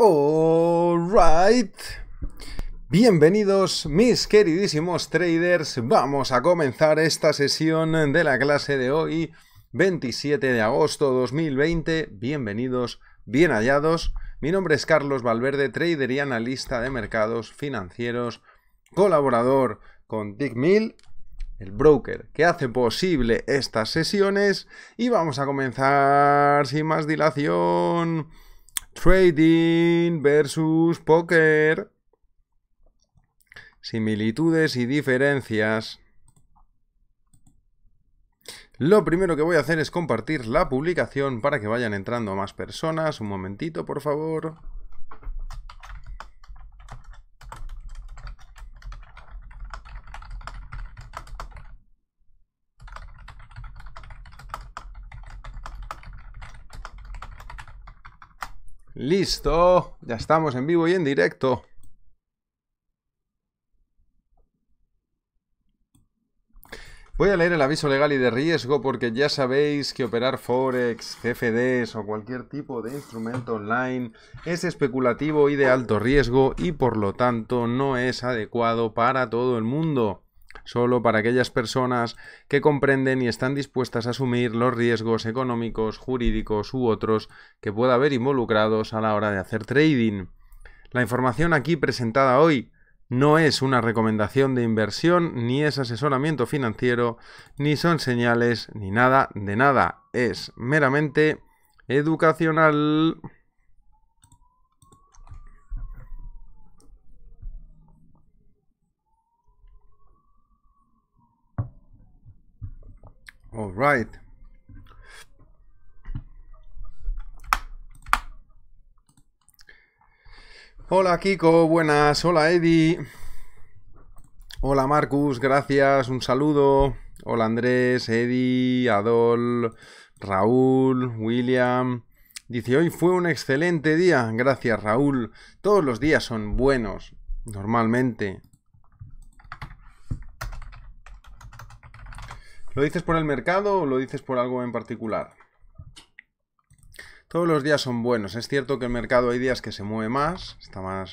right, Bienvenidos mis queridísimos traders. Vamos a comenzar esta sesión de la clase de hoy, 27 de agosto 2020. Bienvenidos, bien hallados. Mi nombre es Carlos Valverde, trader y analista de mercados financieros, colaborador con Tickmill, el broker que hace posible estas sesiones. Y vamos a comenzar sin más dilación. Trading versus Poker, Similitudes y diferencias. Lo primero que voy a hacer es compartir la publicación para que vayan entrando más personas. Un momentito, por favor. Listo, ya estamos en vivo y en directo. Voy a leer el aviso legal y de riesgo porque ya sabéis que operar forex, CFDs o cualquier tipo de instrumento online es especulativo y de alto riesgo y por lo tanto no es adecuado para todo el mundo solo para aquellas personas que comprenden y están dispuestas a asumir los riesgos económicos, jurídicos u otros que pueda haber involucrados a la hora de hacer trading. La información aquí presentada hoy no es una recomendación de inversión, ni es asesoramiento financiero, ni son señales, ni nada de nada. Es meramente educacional. Hola Kiko, buenas. Hola Eddie. Hola Marcus, gracias. Un saludo. Hola Andrés, Eddie, Adol, Raúl, William. Dice, hoy fue un excelente día. Gracias Raúl. Todos los días son buenos, normalmente. ¿Lo dices por el mercado o lo dices por algo en particular? Todos los días son buenos. Es cierto que el mercado hay días que se mueve más, está más,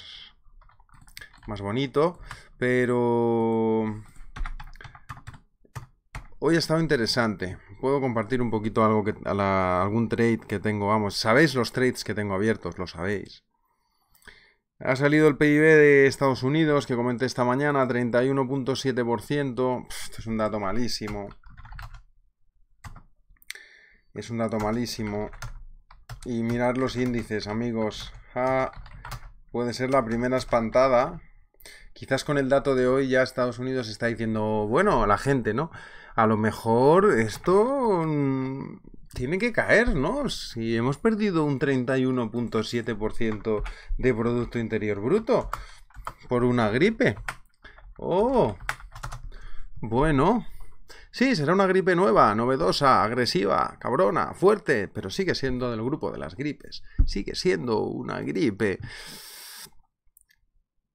más bonito, pero hoy ha estado interesante. Puedo compartir un poquito algo que, algún trade que tengo. Vamos, sabéis los trades que tengo abiertos, lo sabéis. Ha salido el PIB de Estados Unidos que comenté esta mañana, 31.7%. Esto es un dato malísimo. Es un dato malísimo. Y mirar los índices, amigos. puede ser la primera espantada. Quizás con el dato de hoy ya Estados Unidos está diciendo, bueno, la gente, ¿no? A lo mejor esto mm, tiene que caer, ¿no? Si hemos perdido un 31.7% de Producto Interior Bruto por una gripe. Oh, bueno, Sí, será una gripe nueva, novedosa, agresiva, cabrona, fuerte, pero sigue siendo del grupo de las gripes. Sigue siendo una gripe.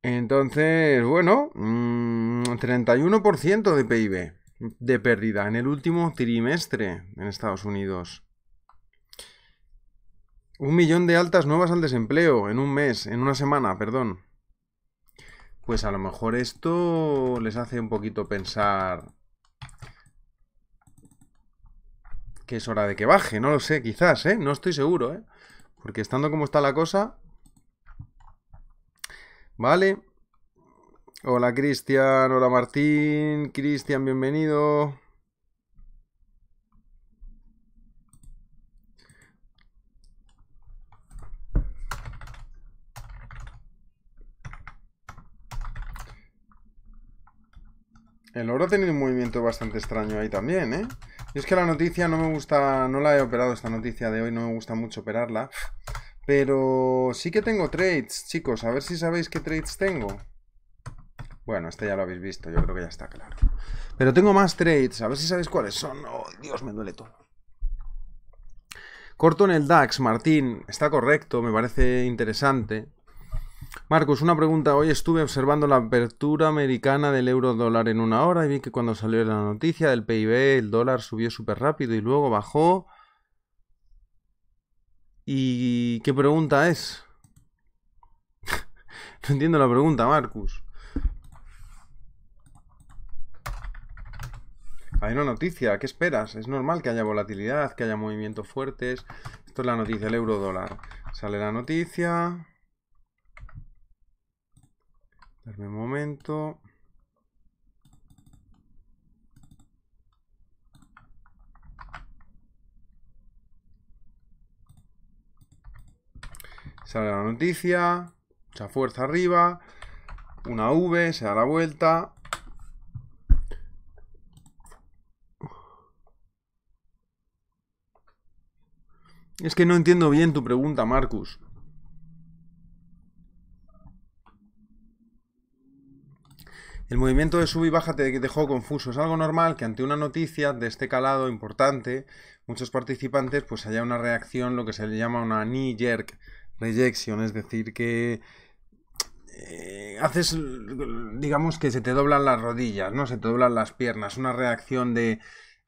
Entonces, bueno, 31% mm, de PIB de pérdida en el último trimestre en Estados Unidos. Un millón de altas nuevas al desempleo en un mes, en una semana, perdón. Pues a lo mejor esto les hace un poquito pensar que es hora de que baje, no lo sé, quizás, ¿eh? No estoy seguro, ¿eh? Porque estando como está la cosa... Vale. Hola Cristian, hola Martín. Cristian, bienvenido. El oro ha tenido un movimiento bastante extraño ahí también, ¿eh? Es que la noticia no me gusta, no la he operado esta noticia de hoy, no me gusta mucho operarla. Pero sí que tengo trades, chicos, a ver si sabéis qué trades tengo. Bueno, este ya lo habéis visto, yo creo que ya está claro. Pero tengo más trades, a ver si sabéis cuáles son. Oh, Dios, me duele todo. Corto en el DAX, Martín, está correcto, me parece interesante. Marcus, una pregunta. Hoy estuve observando la apertura americana del euro dólar en una hora y vi que cuando salió la noticia del PIB el dólar subió súper rápido y luego bajó. ¿Y qué pregunta es? no entiendo la pregunta, Marcus. Hay una noticia, ¿qué esperas? Es normal que haya volatilidad, que haya movimientos fuertes. Esto es la noticia del euro dólar. Sale la noticia un momento. Sale la noticia. Mucha fuerza arriba. Una V, se da la vuelta. Es que no entiendo bien tu pregunta, Marcus. El movimiento de sub y baja te dejó confuso. Es algo normal que ante una noticia de este calado importante, muchos participantes pues haya una reacción, lo que se le llama una knee jerk rejection, es decir, que eh, haces, digamos que se te doblan las rodillas, ¿no? Se te doblan las piernas, una reacción de,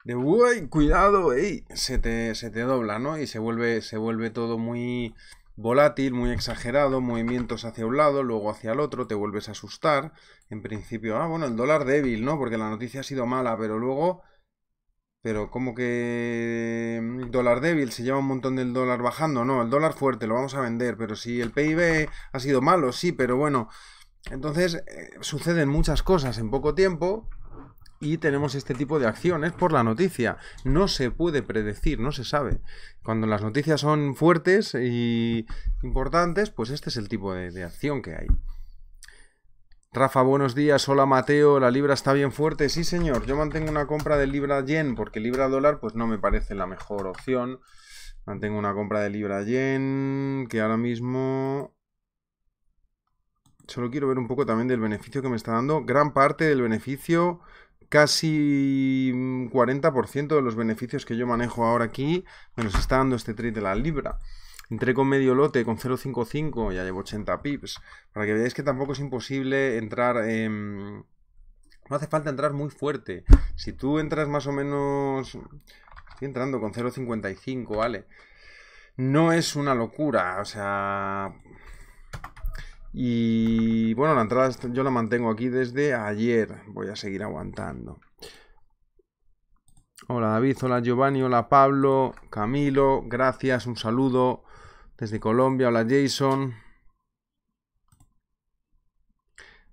de cuidado, ey", se te, dobla, ¿no? Y se vuelve, se vuelve todo muy volátil, muy exagerado, movimientos hacia un lado, luego hacia el otro, te vuelves a asustar. En principio, ah, bueno, el dólar débil, ¿no? Porque la noticia ha sido mala, pero luego... Pero como que el dólar débil, se lleva un montón del dólar bajando, no, el dólar fuerte lo vamos a vender, pero si el PIB ha sido malo, sí, pero bueno. Entonces eh, suceden muchas cosas en poco tiempo y tenemos este tipo de acciones por la noticia. No se puede predecir, no se sabe. Cuando las noticias son fuertes y importantes, pues este es el tipo de, acción que hay. Rafa, buenos días. Hola Mateo, la libra está bien fuerte. Sí, señor, yo mantengo una compra de libra yen porque libra dólar pues no me parece la mejor opción. Mantengo una compra de libra yen que ahora mismo solo quiero ver un poco también del beneficio que me está dando. Gran parte del beneficio casi 40% mm, de los beneficios que yo manejo ahora aquí me los está dando este trade de la libra. Entré con medio lote, con 0.55, ya llevo 80 pips. Para que veáis que tampoco es imposible entrar... no hace falta entrar muy fuerte. Si tú entras más o menos... Estoy entrando con 0.55, ¿vale? No es una locura, o sea, y bueno, la entrada yo la mantengo aquí desde ayer. Voy a seguir aguantando. Hola David, hola Giovanni, hola Pablo, Camilo, gracias, un saludo desde Colombia, hola Jason.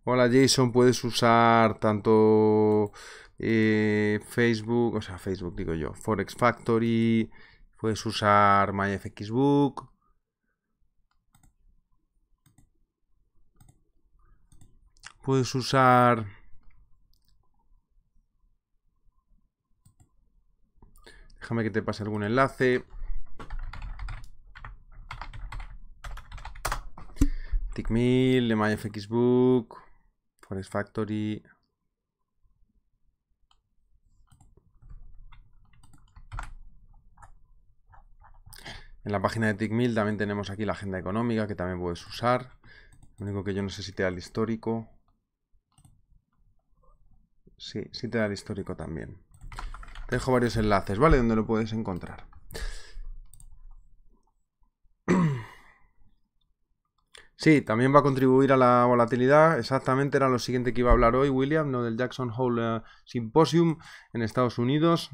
Hola Jason, puedes usar tanto eh, Facebook, o sea, Facebook digo yo, Forex Factory, puedes usar MyFXBook, Puedes usar... Déjame que te pase algún enlace. TickMill, de MyFXBook, Forest Factory. En la página de TickMill también tenemos aquí la agenda económica que también puedes usar. Lo único que yo no sé si te da el histórico. Sí, sí te da el histórico también. dejo varios enlaces, ¿vale? Donde lo puedes encontrar. Sí, también va a contribuir a la volatilidad. Exactamente era lo siguiente que iba a hablar hoy, William, ¿no? Del Jackson Hole eh, Symposium en Estados Unidos.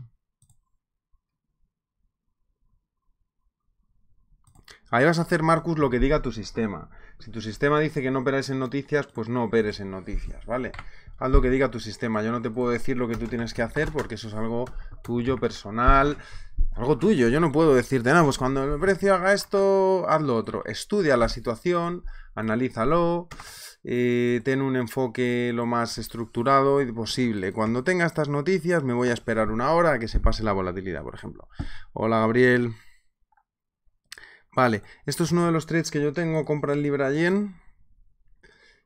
Ahí vas a hacer, Marcus, lo que diga tu sistema. Si tu sistema dice que no operáis en noticias, pues no operes en noticias, ¿vale? Haz lo que diga tu sistema. Yo no te puedo decir lo que tú tienes que hacer porque eso es algo tuyo, personal, algo tuyo. Yo no puedo decirte, nada, pues cuando el precio haga esto, haz lo otro. Estudia la situación, analízalo, eh, ten un enfoque lo más estructurado y posible. Cuando tenga estas noticias, me voy a esperar una hora a que se pase la volatilidad, por ejemplo. Hola, Gabriel. Vale, esto es uno de los trades que yo tengo, compra en libra yen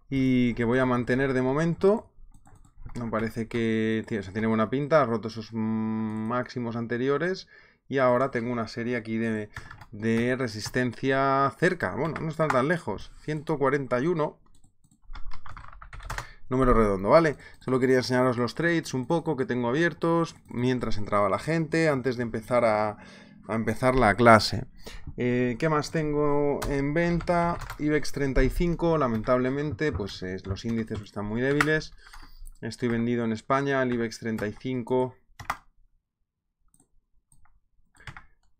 y que voy a mantener de momento. No parece que se tiene buena pinta, ha roto esos máximos anteriores y ahora tengo una serie aquí de, de resistencia cerca. Bueno, no están tan lejos, 141 número redondo, ¿vale? Solo quería enseñaros los trades un poco que tengo abiertos mientras entraba la gente, antes de empezar a empezar la clase. que eh, ¿Qué más tengo en venta? IBEX 35, lamentablemente, pues eh, los índices están muy débiles. Estoy vendido en España, el IBEX 35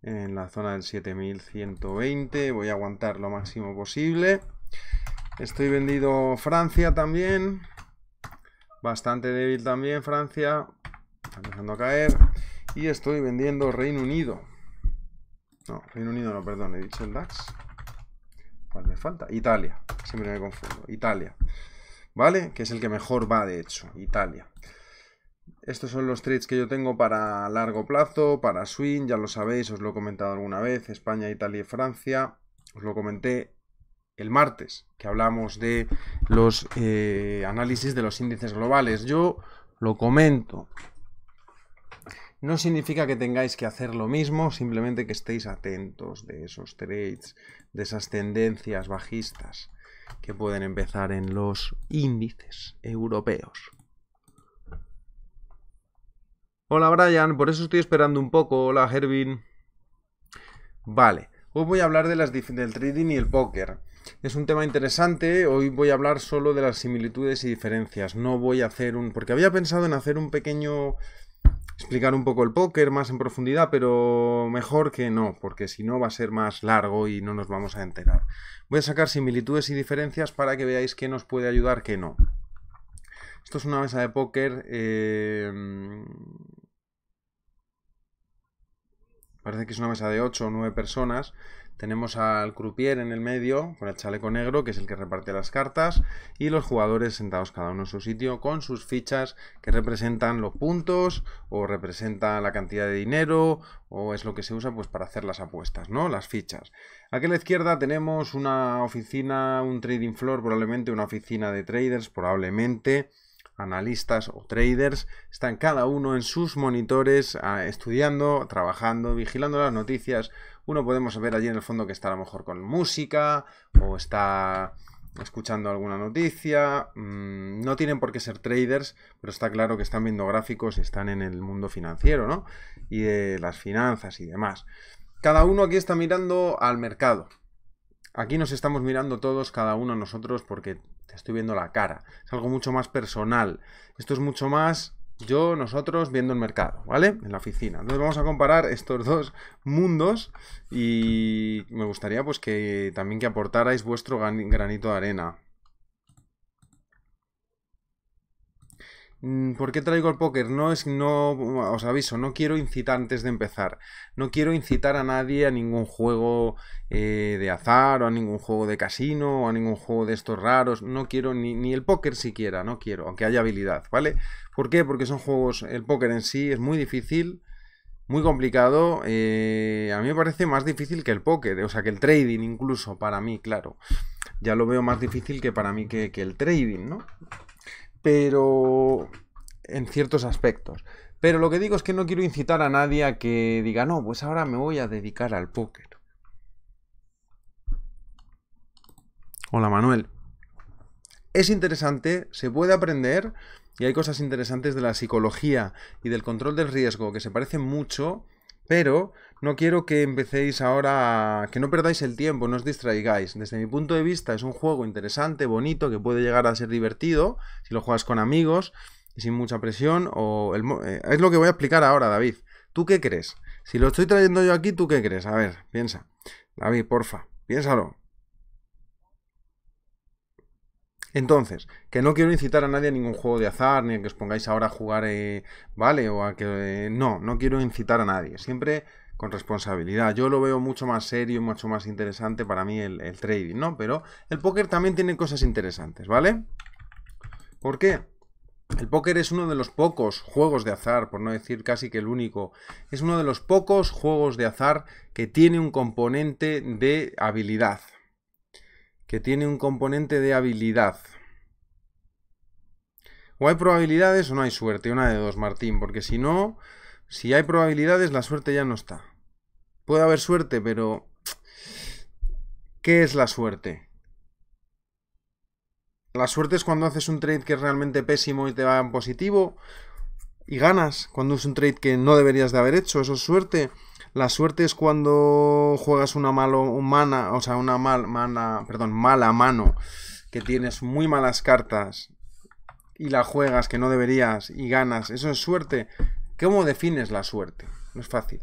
en la zona del 7120. Voy a aguantar lo máximo posible. Estoy vendido Francia también. Bastante débil también Francia. Está empezando a caer. Y estoy vendiendo Reino Unido. No, Reino Unido no, perdón, he dicho el DAX. ¿Cuál me falta? Italia. Siempre me confundo. Italia. ¿Vale? Que es el que mejor va, de hecho. Italia. Estos son los trades que yo tengo para largo plazo, para swing, ya lo sabéis, os lo he comentado alguna vez, España, Italia y Francia. Os lo comenté el martes, que hablamos de los eh, análisis de los índices globales. Yo lo comento no significa que tengáis que hacer lo mismo, simplemente que estéis atentos de esos trades, de esas tendencias bajistas que pueden empezar en los índices europeos. Hola Brian, por eso estoy esperando un poco. Hola Hervin. Vale, hoy voy a hablar de las del trading y el póker. Es un tema interesante, hoy voy a hablar solo de las similitudes y diferencias. No voy a hacer un... porque había pensado en hacer un pequeño explicar un poco el póker más en profundidad, pero mejor que no, porque si no va a ser más largo y no nos vamos a enterar. Voy a sacar similitudes y diferencias para que veáis qué nos puede ayudar, qué no. Esto es una mesa de póker... Eh, parece que es una mesa de 8 o 9 personas tenemos al croupier en el medio con el chaleco negro, que es el que reparte las cartas, y los jugadores sentados cada uno en su sitio con sus fichas que representan los puntos o representan la cantidad de dinero o es lo que se usa pues para hacer las apuestas, ¿no? Las fichas. Aquí a la izquierda tenemos una oficina, un trading floor, probablemente una oficina de traders, probablemente analistas o traders están cada uno en sus monitores ah, estudiando, trabajando, vigilando las noticias uno podemos ver allí en el fondo que está a lo mejor con música o está escuchando alguna noticia. Mm, no tienen por qué ser traders, pero está claro que están viendo gráficos y están en el mundo financiero, ¿no? Y de las finanzas y demás. Cada uno aquí está mirando al mercado. Aquí nos estamos mirando todos, cada uno nosotros, porque te estoy viendo la cara. Es algo mucho más personal. Esto es mucho más yo, nosotros viendo el mercado, ¿vale? En la oficina. Entonces vamos a comparar estos dos mundos y me gustaría pues que también que aportarais vuestro granito de arena. Mm, ¿Por qué traigo el póker? No es, no, os aviso, no quiero incitar antes de empezar. No quiero incitar a nadie a ningún juego eh, de azar, o a ningún juego de casino, o a ningún juego de estos raros. No quiero ni, ni el póker siquiera, no quiero, aunque haya habilidad, ¿vale? ¿Por qué? Porque son juegos, el póker en sí es muy difícil, muy complicado. Eh, a mí me parece más difícil que el póker, o sea, que el trading incluso, para mí, claro. Ya lo veo más difícil que para mí que, que el trading, ¿no? pero en ciertos aspectos. Pero lo que digo es que no quiero incitar a nadie a que diga, no, pues ahora me voy a dedicar al póker. Hola Manuel. Es interesante, se puede aprender y hay cosas interesantes de la psicología y del control del riesgo que se parecen mucho pero no quiero que empecéis ahora, que no perdáis el tiempo, no os distraigáis. Desde mi punto de vista es un juego interesante, bonito, que puede llegar a ser divertido si lo juegas con amigos y sin mucha presión. O eh, es lo que voy a explicar ahora, David. ¿Tú qué crees? Si lo estoy trayendo yo aquí, ¿tú qué crees? A ver, piensa. David, porfa, piénsalo. Entonces, que no quiero incitar a nadie a ningún juego de azar, ni a que os pongáis ahora a jugar, eh, ¿vale? O a que... Eh, no, no quiero incitar a nadie. Siempre con responsabilidad. Yo lo veo mucho más serio, mucho más interesante para mí el, el trading, ¿no? Pero el póker también tiene cosas interesantes, ¿vale? ¿Por qué? El póker es uno de los pocos juegos de azar, por no decir casi que el único, es uno de los pocos juegos de azar que tiene un componente de habilidad que tiene un componente de habilidad. O hay probabilidades o no hay suerte, una de dos, Martín, porque si no, si hay probabilidades, la suerte ya no está. Puede haber suerte, pero... ¿Qué es la suerte? La suerte es cuando haces un trade que es realmente pésimo y te va en positivo y ganas. Cuando es un trade que no deberías de haber hecho, eso es suerte. La suerte es cuando juegas una mala humana, o sea, una mala, perdón, mala mano, que tienes muy malas cartas y la juegas que no deberías y ganas. Eso es suerte. ¿Cómo defines la suerte? No es fácil.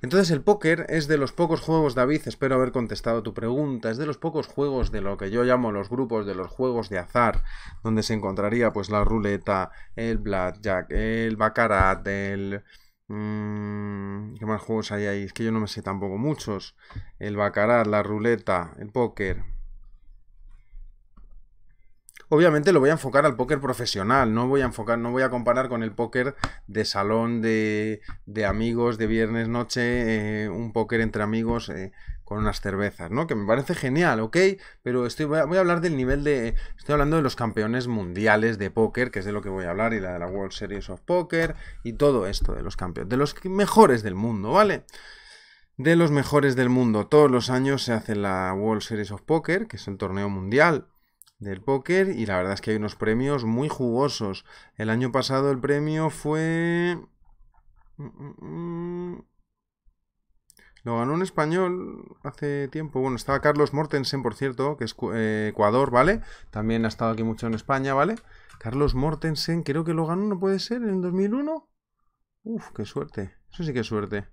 Entonces el póker es de los pocos juegos, David, espero haber contestado tu pregunta, es de los pocos juegos de lo que yo llamo los grupos de los juegos de azar, donde se encontraría pues la ruleta, el blackjack, el baccarat, el Mm, ¿Qué más juegos hay ahí? Es que yo no me sé tampoco muchos. El bacarat, la ruleta, el póker. Obviamente lo voy a enfocar al póker profesional, no voy a enfocar, no voy a comparar con el póker de salón de, de amigos de viernes noche, eh, un póker entre amigos. Eh, con unas cervezas, ¿no? Que me parece genial, ¿ok? Pero estoy, voy, a, hablar del nivel de... Estoy hablando de los campeones mundiales de póker, que es de lo que voy a hablar, y la de la World Series of Poker, y todo esto de los campeones, de los mejores del mundo, ¿vale? De los mejores del mundo. Todos los años se hace la World Series of Poker, que es el torneo mundial del póker, y la verdad es que hay unos premios muy jugosos. El año pasado el premio fue... Mm, mm, mm, lo ganó un español hace tiempo. Bueno, estaba Carlos Mortensen, por cierto, que es eh, Ecuador, ¿vale? También ha estado aquí mucho en España, ¿vale? Carlos Mortensen, creo que lo ganó, ¿no puede ser? ¿En 2001? Uf, qué suerte. Eso sí que es suerte.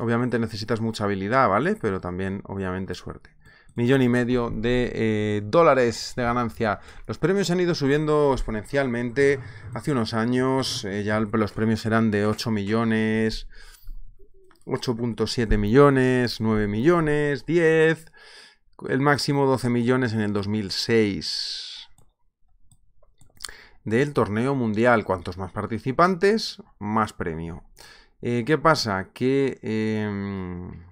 Obviamente necesitas mucha habilidad, ¿vale? Pero también, obviamente, suerte millón y medio de eh, dólares de ganancia. Los premios han ido subiendo exponencialmente. Hace unos años eh, ya los premios eran de 8 millones, 8.7 millones, 9 millones, 10, el máximo 12 millones en el 2006. Del torneo mundial, cuantos más participantes, más premio. Eh, ¿Qué pasa? Que... Em,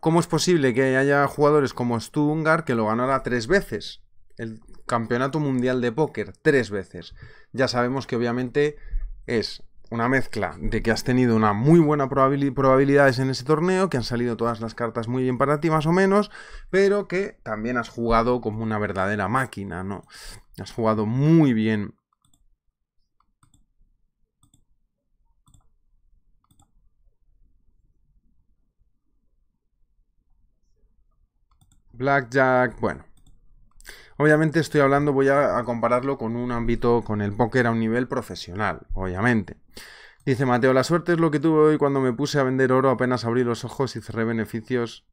¿Cómo es posible que haya jugadores como Stungar que lo ganara tres veces? El Campeonato Mundial de Póker, tres veces. Ya sabemos que obviamente es una mezcla de que has tenido una muy buena probabilidad en ese torneo, que han salido todas las cartas muy bien para ti, más o menos, pero que también has jugado como una verdadera máquina, ¿no? Has jugado muy bien. Blackjack, bueno, Obviamente estoy hablando, voy a, compararlo con un ámbito, con el póker a un nivel profesional, obviamente. Dice Mateo, la suerte es lo que tuve hoy cuando me puse a vender oro, apenas abrí los ojos y cerré beneficios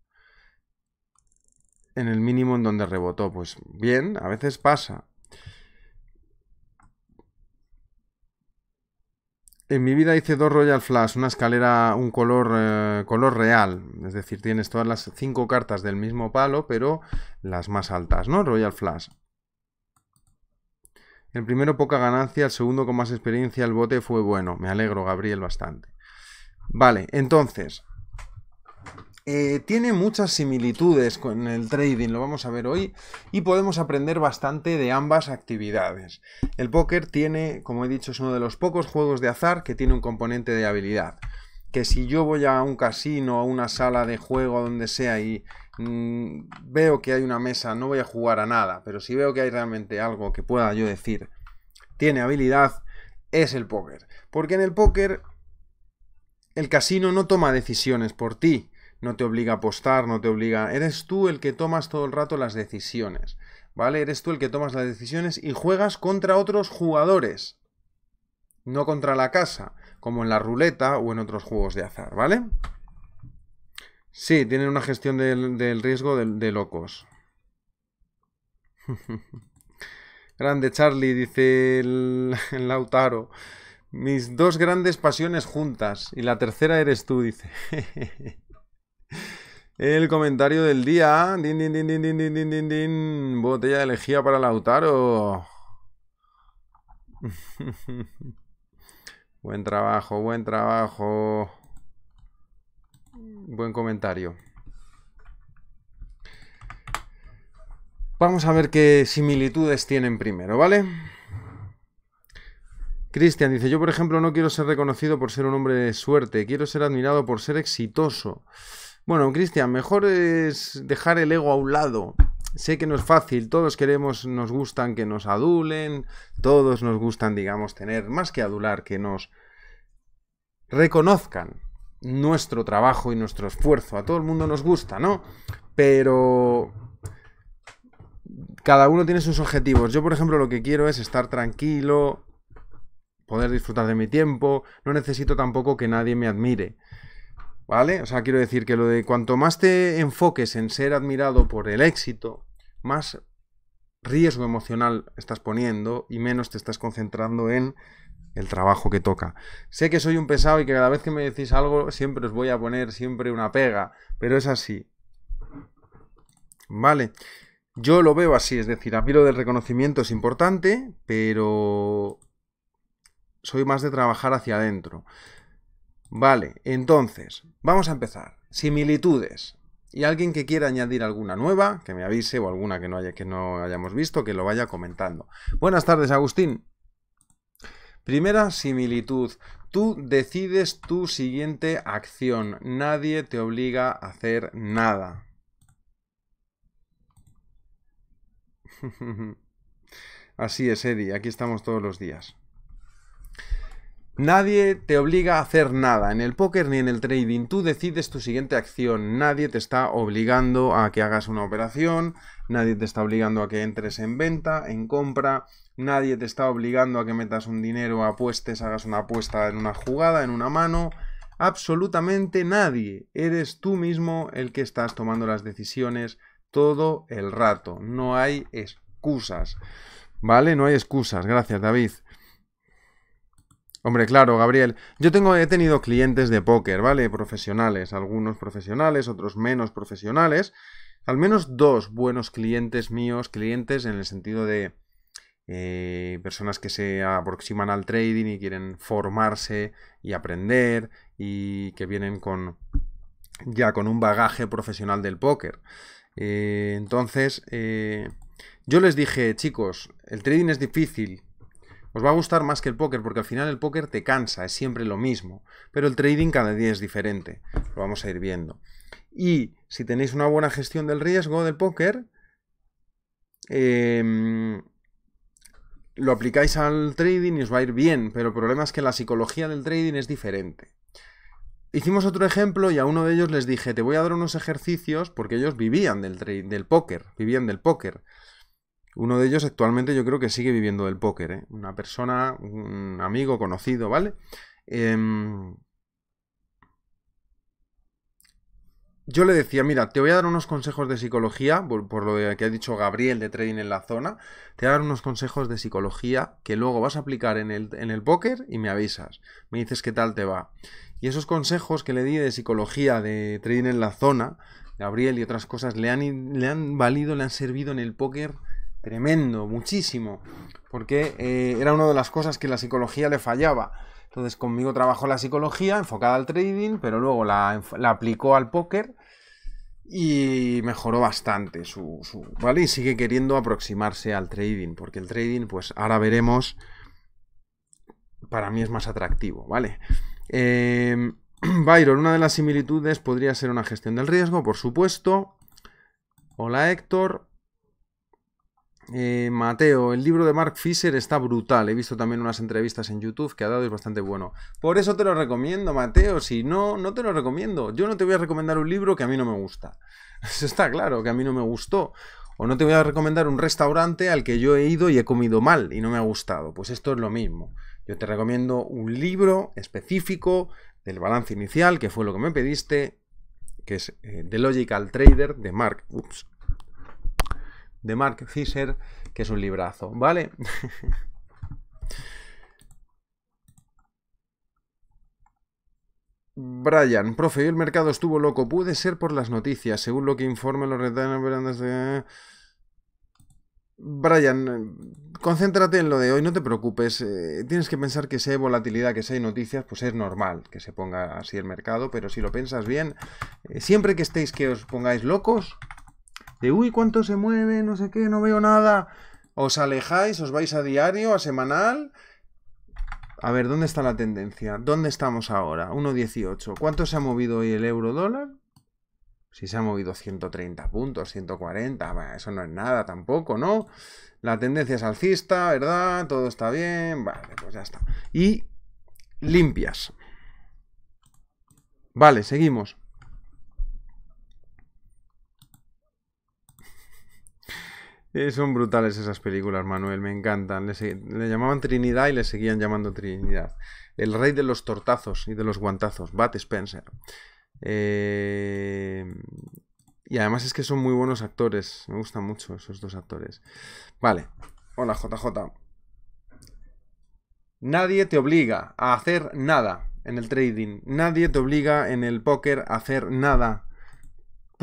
en el mínimo en donde rebotó. Pues bien, a veces pasa. En mi vida hice dos Royal Flash, una escalera, un color, eh, color real. Es decir, tienes todas las cinco cartas del mismo palo, pero las más altas, ¿no? Royal Flash. El primero poca ganancia, el segundo con más experiencia, el bote fue bueno. Me alegro, Gabriel, bastante. Vale, entonces, eh, tiene muchas similitudes con el trading, lo vamos a ver hoy, y podemos aprender bastante de ambas actividades. El póker tiene, como he dicho, es uno de los pocos juegos de azar que tiene un componente de habilidad. Que si yo voy a un casino, a una sala de juego, donde sea, y mm, veo que hay una mesa, no voy a jugar a nada, pero si veo que hay realmente algo que pueda yo decir, tiene habilidad, es el póker. Porque en el póker el casino no toma decisiones por ti, no te obliga a apostar, no te obliga... Eres tú el que tomas todo el rato las decisiones, ¿vale? Eres tú el que tomas las decisiones y juegas contra otros jugadores, no contra la casa, como en la ruleta o en otros juegos de azar, ¿vale? Sí, tienen una gestión del, riesgo de, locos. Grande Charlie, dice el, el, Lautaro. Mis dos grandes pasiones juntas y la tercera eres tú, dice. El comentario del día. Din, din, din, din, din, din, din, din, Botella de elegía para Lautaro. buen trabajo, buen trabajo. Buen comentario. Vamos a ver qué similitudes tienen primero, ¿vale? Cristian dice, yo por ejemplo no quiero ser reconocido por ser un hombre de suerte, quiero ser admirado por ser exitoso. Bueno, Cristian, mejor es dejar el ego a un lado. Sé que no es fácil, todos queremos, nos gustan que nos adulen, todos nos gustan, digamos, tener más que adular, que nos reconozcan nuestro trabajo y nuestro esfuerzo. A todo el mundo nos gusta, ¿no? Pero cada uno tiene sus objetivos. Yo, por ejemplo, lo que quiero es estar tranquilo, poder disfrutar de mi tiempo, no necesito tampoco que nadie me admire. ¿Vale? O sea, quiero decir que lo de cuanto más te enfoques en ser admirado por el éxito, más riesgo emocional estás poniendo y menos te estás concentrando en el trabajo que toca. Sé que soy un pesado y que cada vez que me decís algo siempre os voy a poner siempre una pega, pero es así. Vale. Yo lo veo así, es decir, a mí lo del reconocimiento es importante, pero soy más de trabajar hacia adentro. Vale, entonces, vamos a empezar. Similitudes. Y alguien que quiera añadir alguna nueva, que me avise, o alguna que no, haya, que no hayamos visto, que lo vaya comentando. Buenas tardes, Agustín. Primera similitud. Tú decides tu siguiente acción. Nadie te obliga a hacer nada. Así es, Eddie. Aquí estamos todos los días. Nadie te obliga a hacer nada. En el póker ni en el trading. Tú decides tu siguiente acción. Nadie te está obligando a que hagas una operación. Nadie te está obligando a que entres en venta, en compra. Nadie te está obligando a que metas un dinero, apuestes, hagas una apuesta en una jugada, en una mano. Absolutamente nadie. Eres tú mismo el que estás tomando las decisiones todo el rato. No hay excusas. ¿Vale? No hay excusas. Gracias, David. Hombre, claro, Gabriel. Yo tengo, he tenido clientes de póker, ¿vale? Profesionales, algunos profesionales, otros menos profesionales. Al menos dos buenos clientes míos, clientes en el sentido de eh, personas que se aproximan al trading y quieren formarse y aprender y que vienen con ya con un bagaje profesional del póker. Eh, entonces, eh, yo les dije, chicos, el trading es difícil, os va a gustar más que el póker porque al final el póker te cansa, es siempre lo mismo, pero el trading cada día es diferente, lo vamos a ir viendo. Y si tenéis una buena gestión del riesgo del póker, em, lo aplicáis al trading y os va a ir bien, pero el problema es que la psicología del trading es diferente. Hicimos otro ejemplo y a uno de ellos les dije, te voy a dar unos ejercicios porque ellos vivían del, del póker, vivían del póker. Uno de ellos actualmente yo creo que sigue viviendo del póker, ¿eh? Una persona, un amigo conocido, ¿vale? Em, yo le decía, mira, te voy a dar unos consejos de psicología, por, lo que ha dicho Gabriel de Trading en la Zona, te voy a dar unos consejos de psicología que luego vas a aplicar en el, en el póker y me avisas, me dices qué tal te va. Y esos consejos que le di de psicología de Trading en la Zona, Gabriel y otras cosas, le le han valido, le han servido en el póker Tremendo, muchísimo. Porque eh, era una de las cosas que la psicología le fallaba. Entonces conmigo trabajó la psicología enfocada al trading, pero luego la, aplicó al póker y mejoró bastante su, ¿Vale? Y sigue queriendo aproximarse al trading, porque el trading, pues ahora veremos, para mí es más atractivo, ¿vale? Em, Byron, una de las similitudes podría ser una gestión del riesgo, por supuesto. Hola Héctor. Eh, Mateo, el libro de Mark Fisher está brutal. He visto también unas entrevistas en YouTube que ha dado, es bastante bueno. Por eso te lo recomiendo, Mateo. Si no, no te lo recomiendo. Yo no te voy a recomendar un libro que a mí no me gusta. está claro, que a mí no me gustó. O no te voy a recomendar un restaurante al que yo he ido y he comido mal y no me ha gustado. Pues esto es lo mismo. Yo te recomiendo un libro específico del balance inicial, que fue lo que me pediste, que es eh, The Logical Trader de Mark. Ups, de Mark Fisher, que es un librazo, ¿vale? Brian, profe, el mercado estuvo loco. Puede ser por las noticias, según lo que informan los retailers de... Brian, concéntrate en lo de hoy, no te preocupes. Eh, tienes que pensar que si hay volatilidad, que si hay noticias, pues es normal que se ponga así el mercado, pero si lo piensas bien, eh, siempre que estéis que os pongáis locos, uy, cuánto se mueve, no sé qué, no veo nada. Os alejáis, os vais a diario, a semanal. A ver, ¿dónde está la tendencia? ¿Dónde estamos ahora? 1.18. ¿Cuánto se ha movido hoy el euro dólar? Si se ha movido 130 puntos, 140, eso no es nada tampoco, ¿no? La tendencia es alcista, ¿verdad? Todo está bien, vale, pues ya está. Y limpias. Vale, seguimos. son brutales esas películas, Manuel, me encantan. Le, llamaban Trinidad y le seguían llamando Trinidad. El rey de los tortazos y de los guantazos, Bat Spencer. Eh, y además es que son muy buenos actores. Me gustan mucho esos dos actores. Vale. Hola, JJ. Nadie te obliga a hacer nada en el trading. Nadie te obliga en el póker a hacer nada.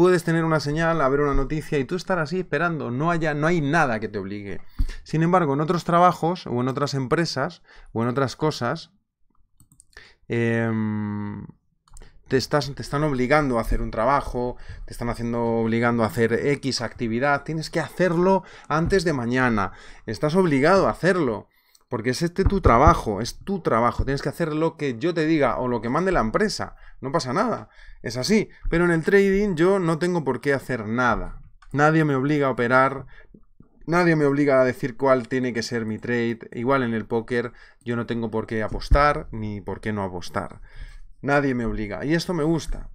Puedes tener una señal, haber una noticia y tú estar así esperando. No, haya, no hay nada que te obligue. Sin embargo, en otros trabajos o en otras empresas o en otras cosas, em, te, te están obligando a hacer un trabajo, te están haciendo obligando a hacer X actividad, tienes que hacerlo antes de mañana, estás obligado a hacerlo. Porque es este tu trabajo, es tu trabajo. Tienes que hacer lo que yo te diga o lo que mande la empresa. No pasa nada. Es así. Pero en el trading yo no tengo por qué hacer nada. Nadie me obliga a operar. Nadie me obliga a decir cuál tiene que ser mi trade. Igual en el póker yo no tengo por qué apostar ni por qué no apostar. Nadie me obliga. Y esto me gusta.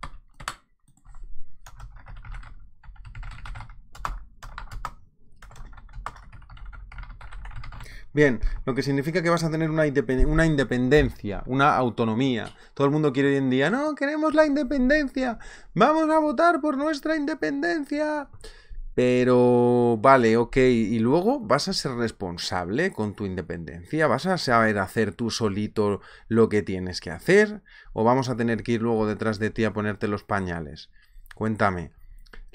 Bien, lo que significa que vas a tener una, una, independencia, una autonomía. Todo el mundo quiere hoy en día, no, queremos la independencia, vamos a votar por nuestra independencia. Pero, vale, ok, y luego vas a ser responsable con tu independencia, vas a saber hacer tú solito lo que tienes que hacer, o vamos a tener que ir luego detrás de ti a ponerte los pañales. Cuéntame.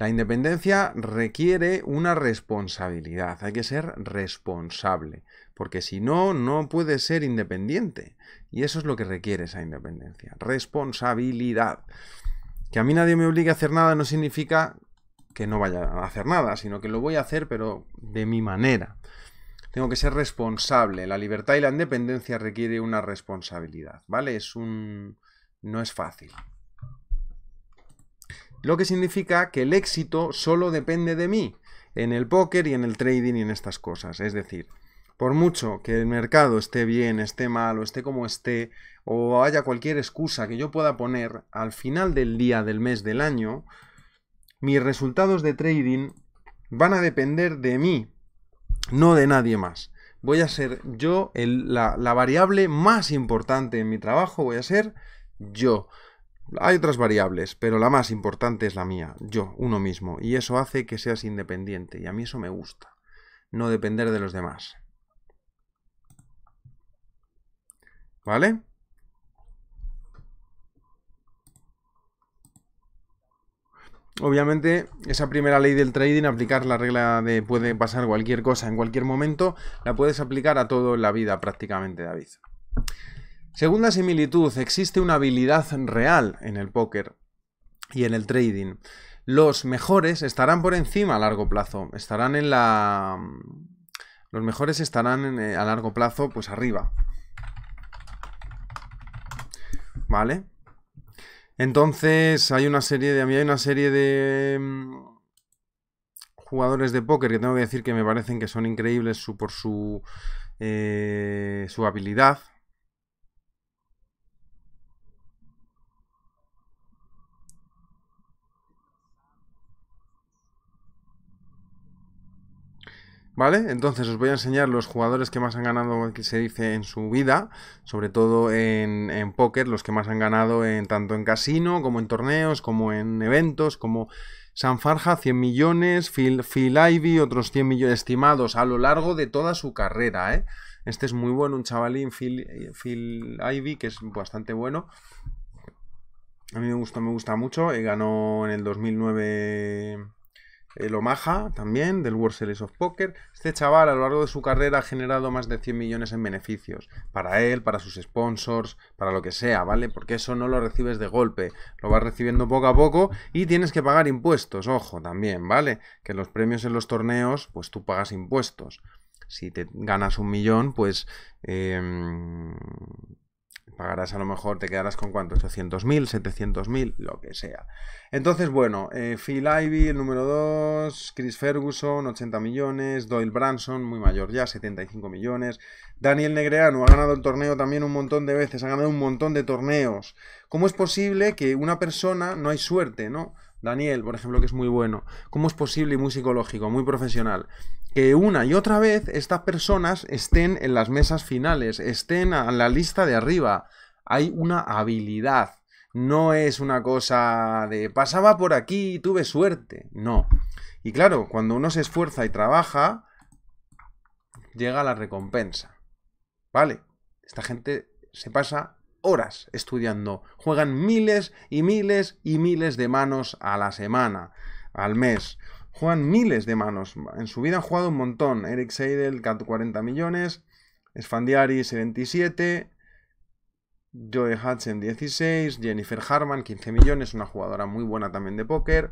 La independencia requiere una responsabilidad, hay que ser responsable, porque si no, no puede ser independiente. Y eso es lo que requiere esa independencia, responsabilidad. Que a mí nadie me obligue a hacer nada no significa que no vaya a hacer nada, sino que lo voy a hacer pero de mi manera. Tengo que ser responsable. La libertad y la independencia requiere una responsabilidad, ¿vale? Es un... no es fácil. Lo que significa que el éxito solo depende de mí en el póker y en el trading y en estas cosas. Es decir, por mucho que el mercado esté bien, esté mal o esté como esté, o haya cualquier excusa que yo pueda poner, al final del día, del mes, del año, mis resultados de trading van a depender de mí, no de nadie más. Voy a ser yo la variable más importante en mi trabajo, voy a ser yo. Hay otras variables, pero la más importante es la mía, yo, uno mismo, y eso hace que seas independiente, y a mí eso me gusta, no depender de los demás. ¿Vale? Obviamente, esa primera ley del trading, aplicar la regla de puede pasar cualquier cosa en cualquier momento, la puedes aplicar a todo en la vida prácticamente, David. Segunda similitud, existe una habilidad real en el póker y en el trading. Los mejores estarán por encima a largo plazo, estarán en la... Mm, los mejores estarán eh, a largo plazo pues arriba. ¿Vale? Entonces hay una serie de... A mí hay una serie de mm, jugadores de póker que tengo que decir que me parecen que son increíbles por su, eh, su habilidad, ¿Vale? Entonces os voy a enseñar los jugadores que más han ganado, que se dice, en su vida, sobre todo en, en póker, los que más han ganado en, tanto en casino, como en torneos, como en eventos, como San Farja, 100 millones, Phil, Phil Ivy, otros 100 millones estimados a lo largo de toda su carrera, ¿eh? Este es muy bueno, un chavalín, Phil, Phil Ivy, que es bastante bueno. A mí me gusta, me gusta mucho, eh, ganó en el 2009 el Omaha también, del World Series of Poker. Este chaval a lo largo de su carrera ha generado más de 100 millones en beneficios, para él, para sus sponsors, para lo que sea, ¿vale? Porque eso no lo recibes de golpe, lo vas recibiendo poco a poco y tienes que pagar impuestos, ojo, también, ¿vale? Que los premios en los torneos, pues tú pagas impuestos. Si te ganas un millón, pues... Em, pagarás a lo mejor, te quedarás con cuánto, 800.000, 700.000, lo que sea. Entonces, bueno, eh, Phil Ivey, el número 2, Chris Ferguson, 80 millones, Doyle Branson, muy mayor ya, 75 millones, Daniel Negreanu ha ganado el torneo también un montón de veces, ha ganado un montón de torneos. ¿Cómo es posible que una persona, no hay suerte, ¿no? Daniel, por ejemplo, que es muy bueno. ¿Cómo es posible y muy psicológico, muy profesional? que una y otra vez estas personas estén en las mesas finales, estén en la lista de arriba. Hay una habilidad. No es una cosa de pasaba por aquí y tuve suerte. No. Y claro, cuando uno se esfuerza y trabaja, llega la recompensa. ¿Vale? Esta gente se pasa horas estudiando. Juegan miles y miles y miles de manos a la semana, al mes. Juegan miles de manos. En su vida ha jugado un montón. Eric Seidel, 40 millones. Sfandiari 77. Joe Hudson 16. Jennifer Harman 15 millones. Una jugadora muy buena también de póker.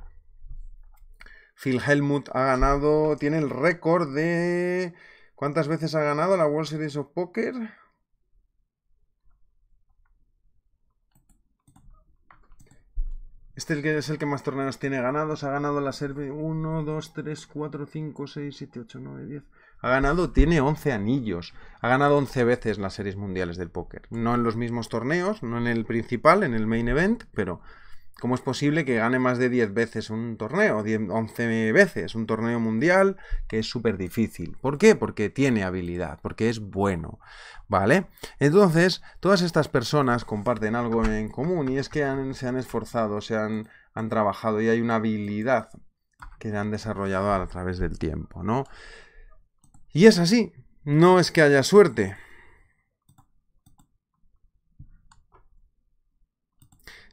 Phil Helmut ha ganado. Tiene el récord de. ¿Cuántas veces ha ganado la World Series of Poker? Este es el que más torneos tiene ganados. Ha ganado la serie 1, 2, 3, 4, 5, 6, 7, 8, 9, 10. Ha ganado, tiene 11 anillos. Ha ganado 11 veces las series mundiales del póker. No en los mismos torneos, no en el principal, en el main event, pero ¿Cómo es posible que gane más de 10 veces un torneo? 11 veces un torneo mundial que es súper difícil. ¿Por qué? Porque tiene habilidad, porque es bueno. ¿Vale? Entonces, todas estas personas comparten algo en común y es que se han esforzado, se han, han trabajado y hay una habilidad que han desarrollado a través del tiempo, ¿no? Y es así, no es que haya suerte,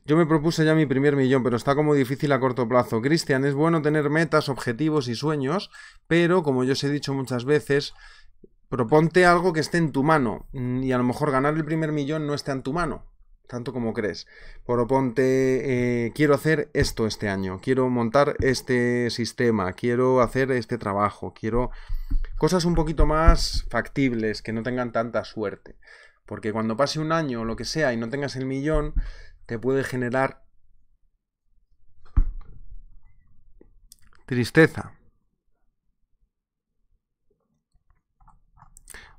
Yo me propuse ya mi primer millón, pero está como difícil a corto plazo. Cristian, es bueno tener metas, objetivos y sueños, pero como yo os he dicho muchas veces, proponte algo que esté en tu mano mm, y a lo mejor ganar el primer millón no esté en tu mano, tanto como crees. Proponte, eh, quiero hacer esto este año, quiero montar este sistema, quiero hacer este trabajo, quiero cosas un poquito más factibles, que no tengan tanta suerte. Porque cuando pase un año o lo que sea y no tengas el millón, te puede generar tristeza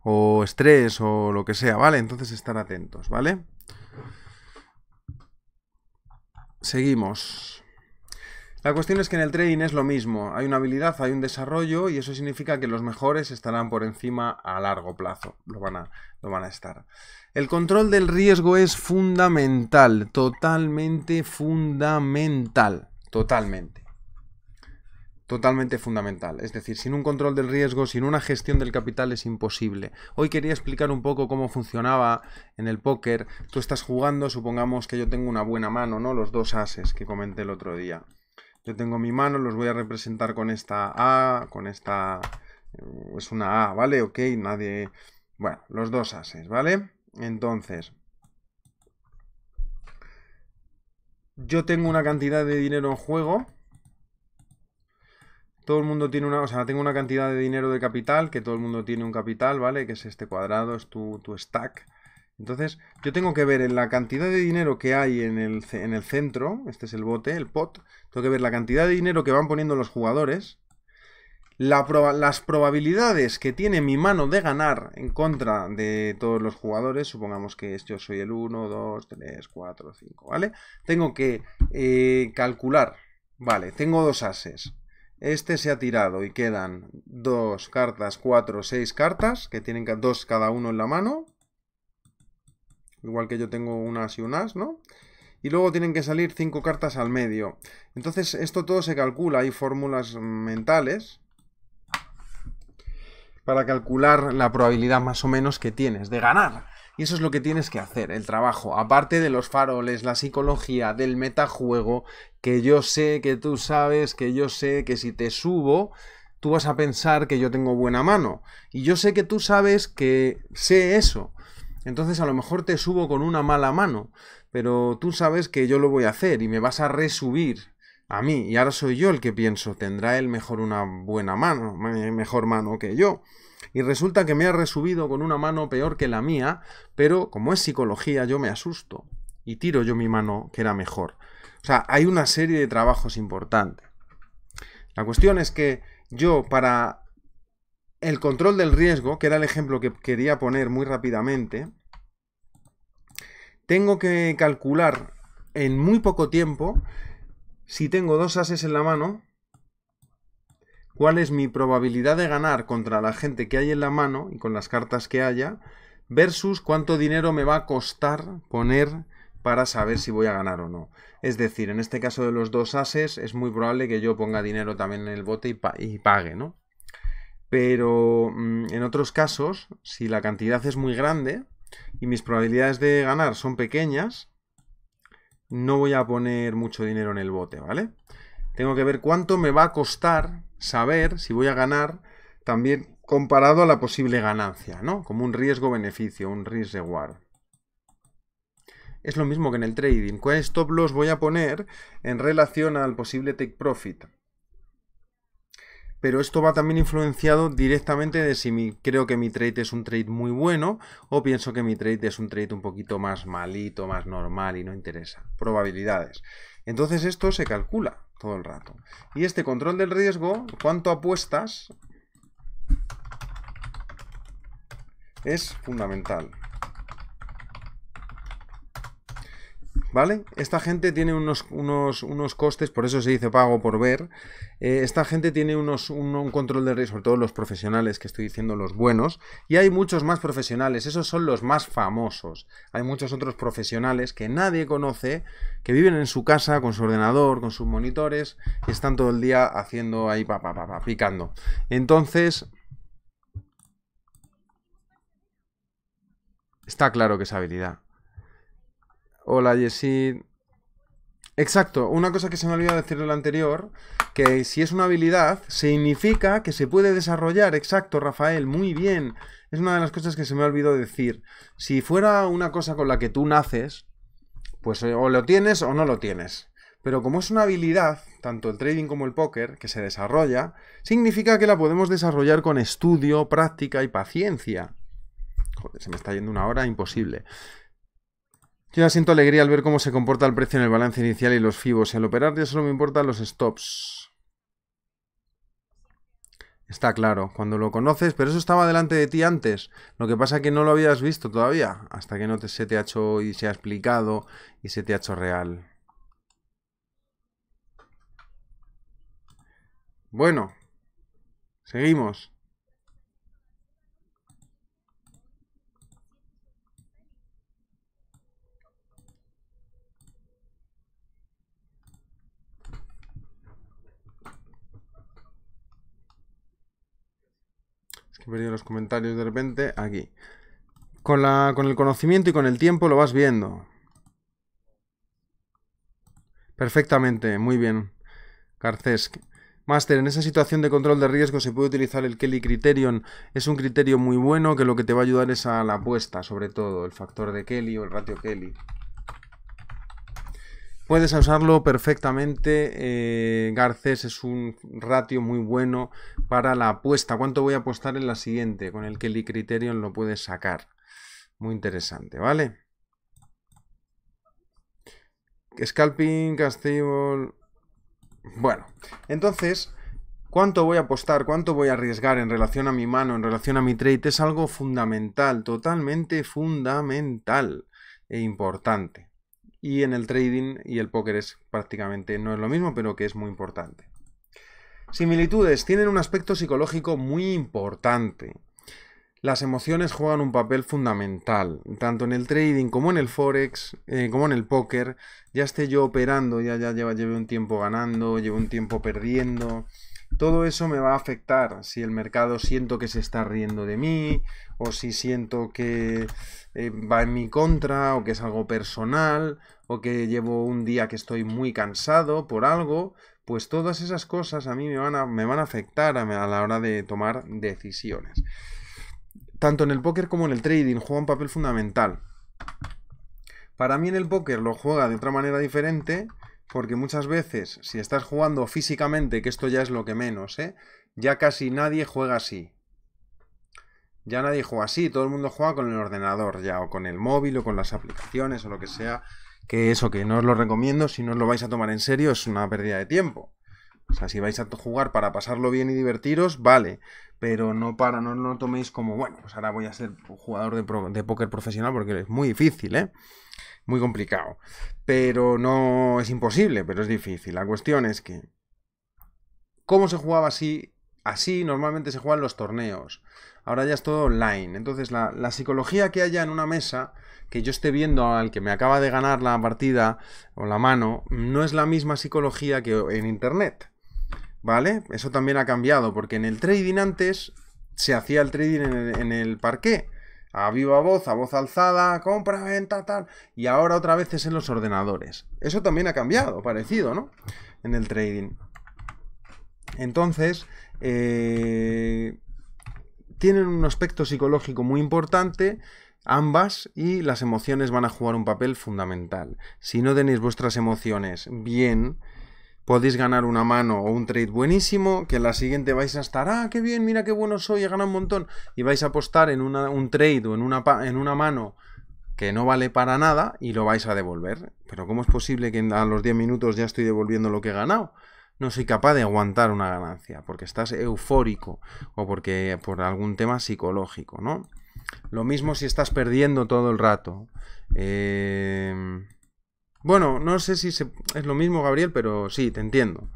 o estrés o lo que sea, ¿vale? Entonces estar atentos, ¿vale? Seguimos. La cuestión es que en el trading es lo mismo, hay una habilidad, hay un desarrollo y eso significa que los mejores estarán por encima a largo plazo, lo van a, lo van a estar. El control del riesgo es fundamental, totalmente fundamental, totalmente. Totalmente fundamental. Es decir, sin un control del riesgo, sin una gestión del capital es imposible. Hoy quería explicar un poco cómo funcionaba en el póker. Tú estás jugando, supongamos que yo tengo una buena mano, ¿no? Los dos ases que comenté el otro día. Yo tengo mi mano, los voy a representar con esta A, con esta... Eh, es una A, ¿vale? Ok, nadie... Bueno, los dos ases, ¿vale? Entonces... Yo tengo una cantidad de dinero en juego. Todo el mundo tiene una... O sea, tengo una cantidad de dinero de capital, que todo el mundo tiene un capital, ¿vale? Que es este cuadrado, es tu, tu stack. Entonces, yo tengo que ver en la cantidad de dinero que hay en el, centro, este es el bote, el pot, tengo que ver la cantidad de dinero que van poniendo los jugadores, las probabilidades que tiene mi mano de ganar en contra de todos los jugadores, supongamos que yo soy el 1, 2, 3, 4, 5, ¿vale? Tengo que eh, calcular, vale, tengo dos ases, este se ha tirado y quedan dos cartas, cuatro, seis cartas, que tienen dos cada uno en la mano, igual que yo tengo unas y unas, ¿no? Y luego tienen que salir cinco cartas al medio. Entonces esto todo se calcula, hay fórmulas mentales para calcular la probabilidad más o menos que tienes de ganar. Y eso es lo que tienes que hacer, el trabajo. Aparte de los faroles, la psicología, del metajuego, que yo sé, que tú sabes, que yo sé que si te subo, tú vas a pensar que yo tengo buena mano. Y yo sé que tú sabes que sé eso. Entonces a lo mejor te subo con una mala mano, pero tú sabes que yo lo voy a hacer y me vas a resubir a mí. Y ahora soy yo el que pienso, tendrá él mejor una buena mano, mejor mano que yo. Y resulta que me ha resubido con una mano peor que la mía, pero como es psicología yo me asusto y tiro yo mi mano que era mejor. O sea, hay una serie de trabajos importantes. La cuestión es que yo para el control del riesgo, que era el ejemplo que quería poner muy rápidamente, tengo que calcular en muy poco tiempo, si tengo dos ases en la mano, cuál es mi probabilidad de ganar contra la gente que hay en la mano y con las cartas que haya, versus cuánto dinero me va a costar poner para saber si voy a ganar o no. Es decir, en este caso de los dos ases, es muy probable que yo ponga dinero también en el bote y, pague, ¿no? Pero mm, en otros casos, si la cantidad es muy grande, y mis probabilidades de ganar son pequeñas, no voy a poner mucho dinero en el bote, ¿vale? Tengo que ver cuánto me va a costar saber si voy a ganar también comparado a la posible ganancia, ¿no? Como un riesgo-beneficio, un risk-reward. Es lo mismo que en el trading. ¿Cuál stop loss voy a poner en relación al posible take profit? pero esto va también influenciado directamente de si creo que mi trade es un trade muy bueno o pienso que mi trade es un trade un poquito más malito, más normal y no interesa. Probabilidades. Entonces esto se calcula todo el rato. Y este control del riesgo, cuánto apuestas, es fundamental. ¿Vale? Esta gente tiene unos, unos, costes, por eso se dice pago por ver. Eh, esta gente tiene unos, un, control de riesgo, sobre todo los profesionales que estoy diciendo, los buenos. Y hay muchos más profesionales, esos son los más famosos. Hay muchos otros profesionales que nadie conoce, que viven en su casa con su ordenador, con sus monitores, y están todo el día haciendo ahí, pa, pa, pa, picando. Entonces, Está claro que es habilidad. Hola, Yesid. Exacto, una cosa que se me olvidó decir en lo anterior, que si es una habilidad, significa que se puede desarrollar, exacto, Rafael, muy bien. Es una de las cosas que se me olvidó decir. Si fuera una cosa con la que tú naces, pues eh, o lo tienes o no lo tienes. Pero como es una habilidad, tanto el trading como el póker, que se desarrolla, significa que la podemos desarrollar con estudio, práctica y paciencia. Joder, se me está yendo una hora imposible. Yo ya siento alegría al ver cómo se comporta el precio en el balance inicial y los FIBOs. Y Al operar ya solo me importan los stops. Está claro, cuando lo conoces, pero eso estaba delante de ti antes. Lo que pasa es que no lo habías visto todavía, hasta que no te, se te ha hecho y se ha explicado y se te ha hecho real. Bueno, seguimos. he los comentarios de repente, aquí. Con, la, con el conocimiento y con el tiempo lo vas viendo. Perfectamente, muy bien. Garcés. Master, en esa situación de control de riesgo se puede utilizar el Kelly Criterion. Es un criterio muy bueno que lo que te va a ayudar es a la apuesta, sobre todo, el factor de Kelly o el ratio Kelly. Puedes usarlo perfectamente. Garces eh, Garcés es un ratio muy bueno para la apuesta. ¿Cuánto voy a apostar en la siguiente? Con el Kelly Criterion lo puedes sacar. Muy interesante, ¿vale? Scalping, Castable. Bueno, entonces, ¿cuánto voy a apostar? ¿Cuánto voy a arriesgar en relación a mi mano, en relación a mi trade? Es algo fundamental, totalmente fundamental e importante y en el trading y el póker es prácticamente no es lo mismo, pero que es muy importante. Similitudes tienen un aspecto psicológico muy importante. Las emociones juegan un papel fundamental, tanto en el trading como en el forex, eh, como en el póker. Ya esté yo operando, ya, ya llevo un tiempo ganando, llevo un tiempo perdiendo, todo eso me va a afectar. Si el mercado siento que se está riendo de mí, o si siento que eh, va en mi contra, o que es algo personal, o que llevo un día que estoy muy cansado por algo, pues todas esas cosas a mí me van a, me van a afectar a, a la hora de tomar decisiones. Tanto en el póker como en el trading juega un papel fundamental. Para mí en el póker lo juega de otra manera diferente, porque muchas veces, si estás jugando físicamente, que esto ya es lo que menos, ¿eh? ya casi nadie juega así. Ya nadie juega así, todo el mundo juega con el ordenador ya, o con el móvil, o con las aplicaciones, o lo que sea. Que eso, que no os lo recomiendo, si no os lo vais a tomar en serio, es una pérdida de tiempo. O sea, si vais a jugar para pasarlo bien y divertiros, vale. Pero no para, no lo toméis como, bueno, pues ahora voy a ser jugador de, de póker profesional porque es muy difícil, ¿eh? muy complicado. Pero no es imposible, pero es difícil. La cuestión es que... ¿Cómo se jugaba así? Así normalmente se juegan los torneos. Ahora ya es todo online. Entonces la, psicología que haya en una mesa, que yo esté viendo al que me acaba de ganar la partida o la mano, no es la misma psicología que en Internet. ¿Vale? Eso también ha cambiado, porque en el trading antes se hacía el trading en el, en el parqué a viva voz, a voz alzada, compra, venta, tal, y ahora otra vez es en los ordenadores. Eso también ha cambiado, parecido, ¿no? En el trading. Entonces, eh, tienen un aspecto psicológico muy importante ambas y las emociones van a jugar un papel fundamental. Si no tenéis vuestras emociones bien, podéis ganar una mano o un trade buenísimo, que en la siguiente vais a estar, ah, qué bien, mira qué bueno soy, he ganado un montón, y vais a apostar en un trade o en una, en una mano que no vale para nada y lo vais a devolver. Pero ¿cómo es posible que a los 10 minutos ya estoy devolviendo lo que he ganado? No soy capaz de aguantar una ganancia, porque estás eufórico o porque por algún tema psicológico, ¿no? Lo mismo si estás perdiendo todo el rato. Eh bueno, no sé si es lo mismo, Gabriel, pero sí, te entiendo.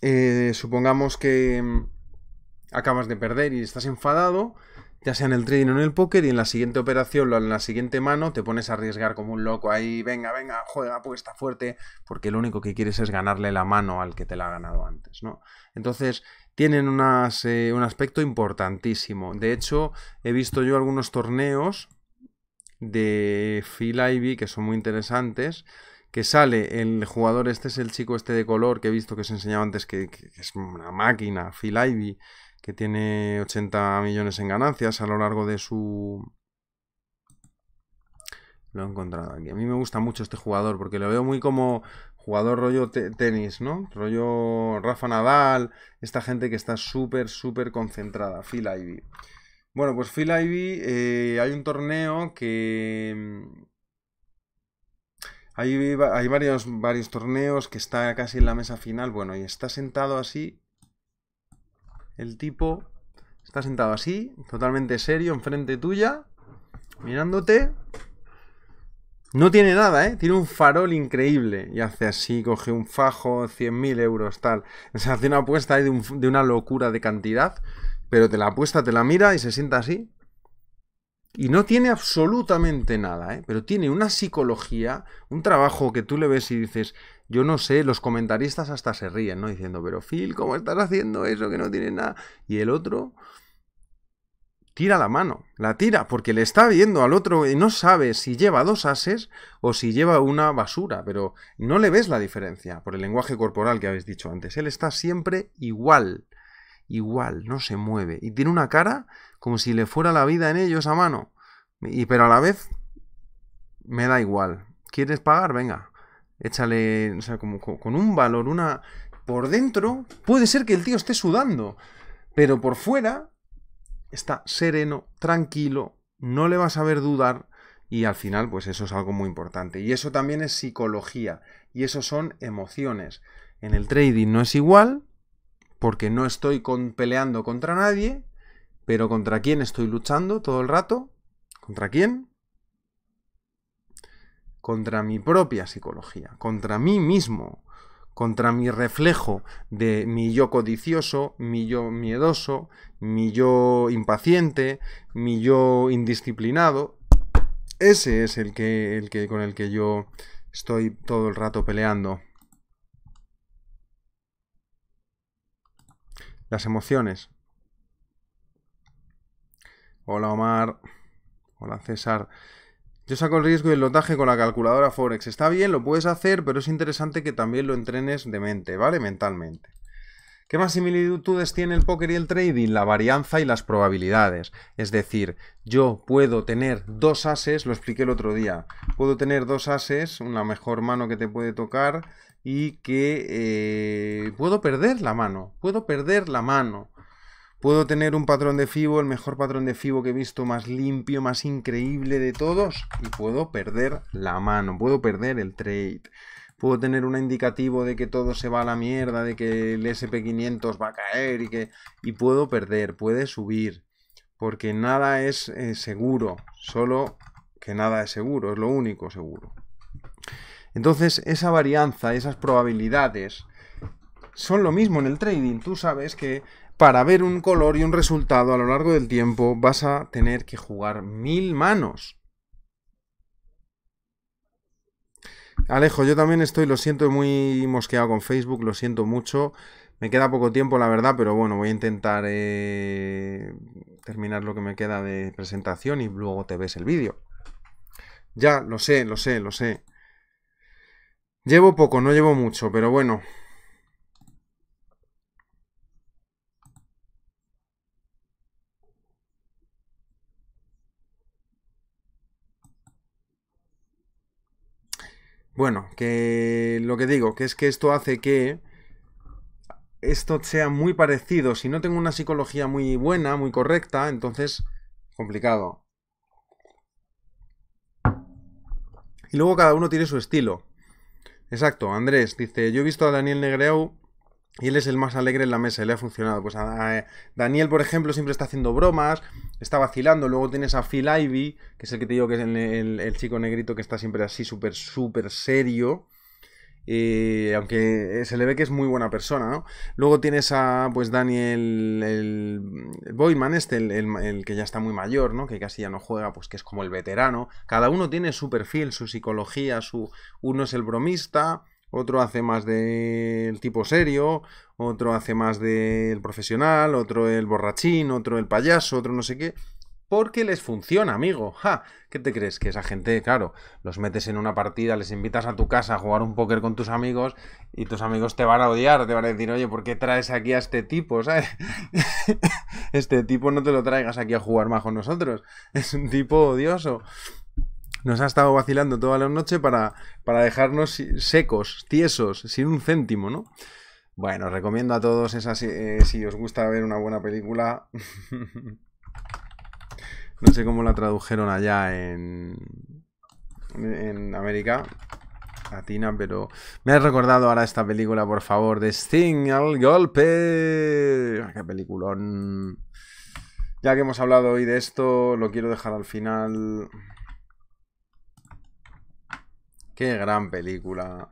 Eh, supongamos que mm, acabas de perder y estás enfadado, ya sea en el trading o en el póker, y en la siguiente operación o en la siguiente mano te pones a arriesgar como un loco ahí, venga, venga, juega, apuesta fuerte, porque lo único que quieres es ganarle la mano al que te la ha ganado antes, ¿no? Entonces, tienen eh, un aspecto importantísimo. De hecho, he visto yo algunos torneos de Phil Ivy que son muy interesantes. Que sale el jugador, este es el chico este de color que he visto que os enseñaba antes, que, es una máquina, Phil Ivy. que tiene 80 millones en ganancias a lo largo de su, lo he encontrado aquí. A mí me gusta mucho este jugador porque lo veo muy como jugador rollo tenis, ¿no? Rollo Rafa Nadal, esta gente que está súper, súper concentrada, Phil Ivy. Bueno, pues Phil Ivy, eh, hay un torneo que... Mm, hay, hay varios, varios torneos que está casi en la mesa final, bueno, y está sentado así, el tipo está sentado así, totalmente serio, enfrente tuya, mirándote, no tiene nada, ¿eh? Tiene un farol increíble. Y hace así, coge un fajo, 100.000 euros, tal. Se hace una apuesta de, de, una locura de cantidad. Pero te la apuesta, te la mira y se sienta así. Y no tiene absolutamente nada, ¿eh? Pero tiene una psicología, un trabajo que tú le ves y dices, yo no sé, los comentaristas hasta se ríen, ¿no? Diciendo, pero Phil, ¿cómo estás haciendo eso que no tiene nada? Y el otro tira la mano, la tira, porque le está viendo al otro y no sabe si lleva dos ases o si lleva una basura, pero no le ves la diferencia por el lenguaje corporal que habéis dicho antes. Él está siempre igual, igual, no se mueve y tiene una cara como si le fuera la vida en ellos a mano. Y pero a la vez me da igual. ¿Quieres pagar? Venga. Échale, o sea, como con un valor, una por dentro, puede ser que el tío esté sudando, pero por fuera está sereno, tranquilo, no le vas a ver dudar y al final pues eso es algo muy importante. Y eso también es psicología y eso son emociones. En el trading no es igual porque no estoy con, peleando contra nadie, pero ¿contra quién estoy luchando todo el rato? ¿Contra quién? Contra mi propia psicología, contra mí mismo, contra mi reflejo de mi yo codicioso, mi yo miedoso, mi yo impaciente, mi yo indisciplinado. Ese es el que, el que con el que yo estoy todo el rato peleando. Las emociones. Hola Omar. Hola César. Yo saco el riesgo y el lotaje con la calculadora Forex. Está bien, lo puedes hacer, pero es interesante que también lo entrenes de mente, ¿vale? Mentalmente. ¿Qué más similitudes tiene el póker y el trading? La varianza y las probabilidades. Es decir, yo puedo tener dos ases, lo expliqué el otro día, puedo tener dos ases, una mejor mano que te puede tocar y que eh, puedo perder la mano, puedo perder la mano. Puedo tener un patrón de FIBO, el mejor patrón de FIBO que he visto, más limpio, más increíble de todos, y puedo perder la mano, puedo perder el trade. Puedo tener un indicativo de que todo se va a la mierda, de que el SP500 va a caer y que... Y puedo perder, puede subir, porque nada es eh, seguro, solo que nada es seguro, es lo único seguro. Entonces, esa varianza, esas probabilidades, son lo mismo en el trading. Tú sabes que para ver un color y un resultado a lo largo del tiempo vas a tener que jugar mil manos. Alejo, yo también estoy, lo siento, muy mosqueado con Facebook, lo siento mucho. Me queda poco tiempo, la verdad, pero bueno, voy a intentar eh, terminar lo que me queda de presentación y luego te ves el vídeo. Ya, lo sé, lo sé, lo sé. Llevo poco, no llevo mucho, pero bueno, Bueno, que lo que digo, que es que esto hace que esto sea muy parecido. Si no tengo una psicología muy buena, muy correcta, entonces complicado. Y luego cada uno tiene su estilo. Exacto, Andrés dice, yo he visto a Daniel Negreau y él es el más alegre en la mesa le ha funcionado. Pues a, ah, eh, Daniel, por ejemplo, siempre está haciendo bromas, está vacilando. Luego tienes a Phil Ivy, que es el que te digo que es el, chico negrito que está siempre así, súper, súper serio. Eh, aunque se le ve que es muy buena persona, ¿no? Luego tienes a, pues, Daniel, el, Boyman este, el, el, que ya está muy mayor, ¿no? Que casi ya no juega, pues que es como el veterano. Cada uno tiene su perfil, su psicología, su... Uno es el bromista, otro hace más del tipo serio, otro hace más del profesional, otro el borrachín, otro el payaso, otro no sé qué. Porque les funciona, amigo. ¿qué te crees? Que esa gente, claro, los metes en una partida, les invitas a tu casa a jugar un póker con tus amigos y tus amigos te van a odiar, te van a decir, oye, ¿por qué traes aquí a este tipo? este tipo no te lo traigas aquí a jugar más con nosotros. Es un tipo odioso nos ha estado vacilando toda la noche para, para dejarnos secos, tiesos, sin un céntimo, ¿no? Bueno, recomiendo a todos esa, eh, si os gusta ver una buena película. no sé cómo la tradujeron allá en, en América latina, pero me has recordado ahora esta película, por favor, de Sting al golpe. Ah, ¡Qué peliculón! Ya que hemos hablado hoy de esto, lo quiero dejar al final. Qué gran película.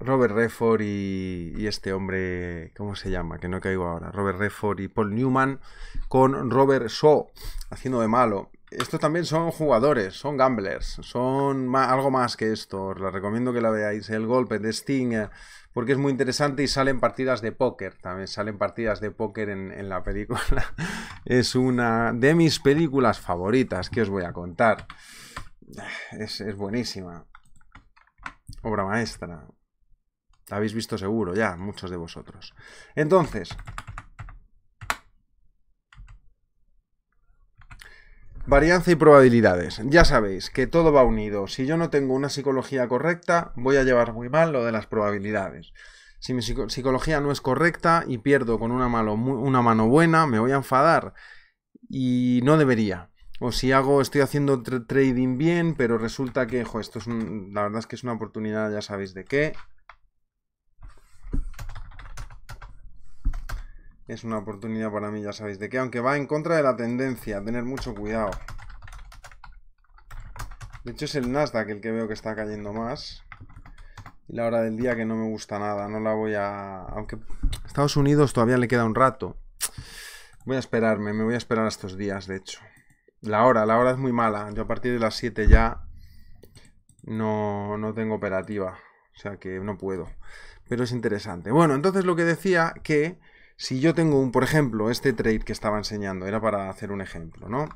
Robert Redford y, este hombre, ¿cómo se llama? Que no caigo ahora. Robert Redford y Paul Newman con Robert Shaw haciendo de malo. Estos también son jugadores, son gamblers, son algo más que esto. Os recomiendo que la veáis. El golpe de Sting, eh, porque es muy interesante y salen partidas de póker. También salen partidas de póker en, en la película. es una de mis películas favoritas que os voy a contar. es, buenísima. Obra maestra. La habéis visto seguro ya, muchos de vosotros. Entonces, Varianza y probabilidades. Ya sabéis que todo va unido. Si yo no tengo una psicología correcta, voy a llevar muy mal lo de las probabilidades. Si mi psicología no es correcta y pierdo con una, una, mano buena, me voy a enfadar. Y no debería. O si hago, estoy haciendo trading bien, pero resulta que, jo, esto es la verdad es que es una oportunidad, ya sabéis de qué. Es una oportunidad para mí, ya sabéis de qué, aunque va en contra de la tendencia, tener mucho cuidado. De hecho es el Nasdaq el que veo que está cayendo más. Y la hora del día que no me gusta nada, no la voy a... Aunque Estados Unidos todavía le queda un rato. Voy a esperarme, me voy a esperar estos días, de hecho. La hora, la hora es muy mala. Yo a partir de las 7 ya no, no tengo operativa. O sea que no puedo. Pero es interesante. Bueno, entonces lo que decía que si yo tengo un, por ejemplo, este trade que estaba enseñando, era para hacer un ejemplo, ¿no?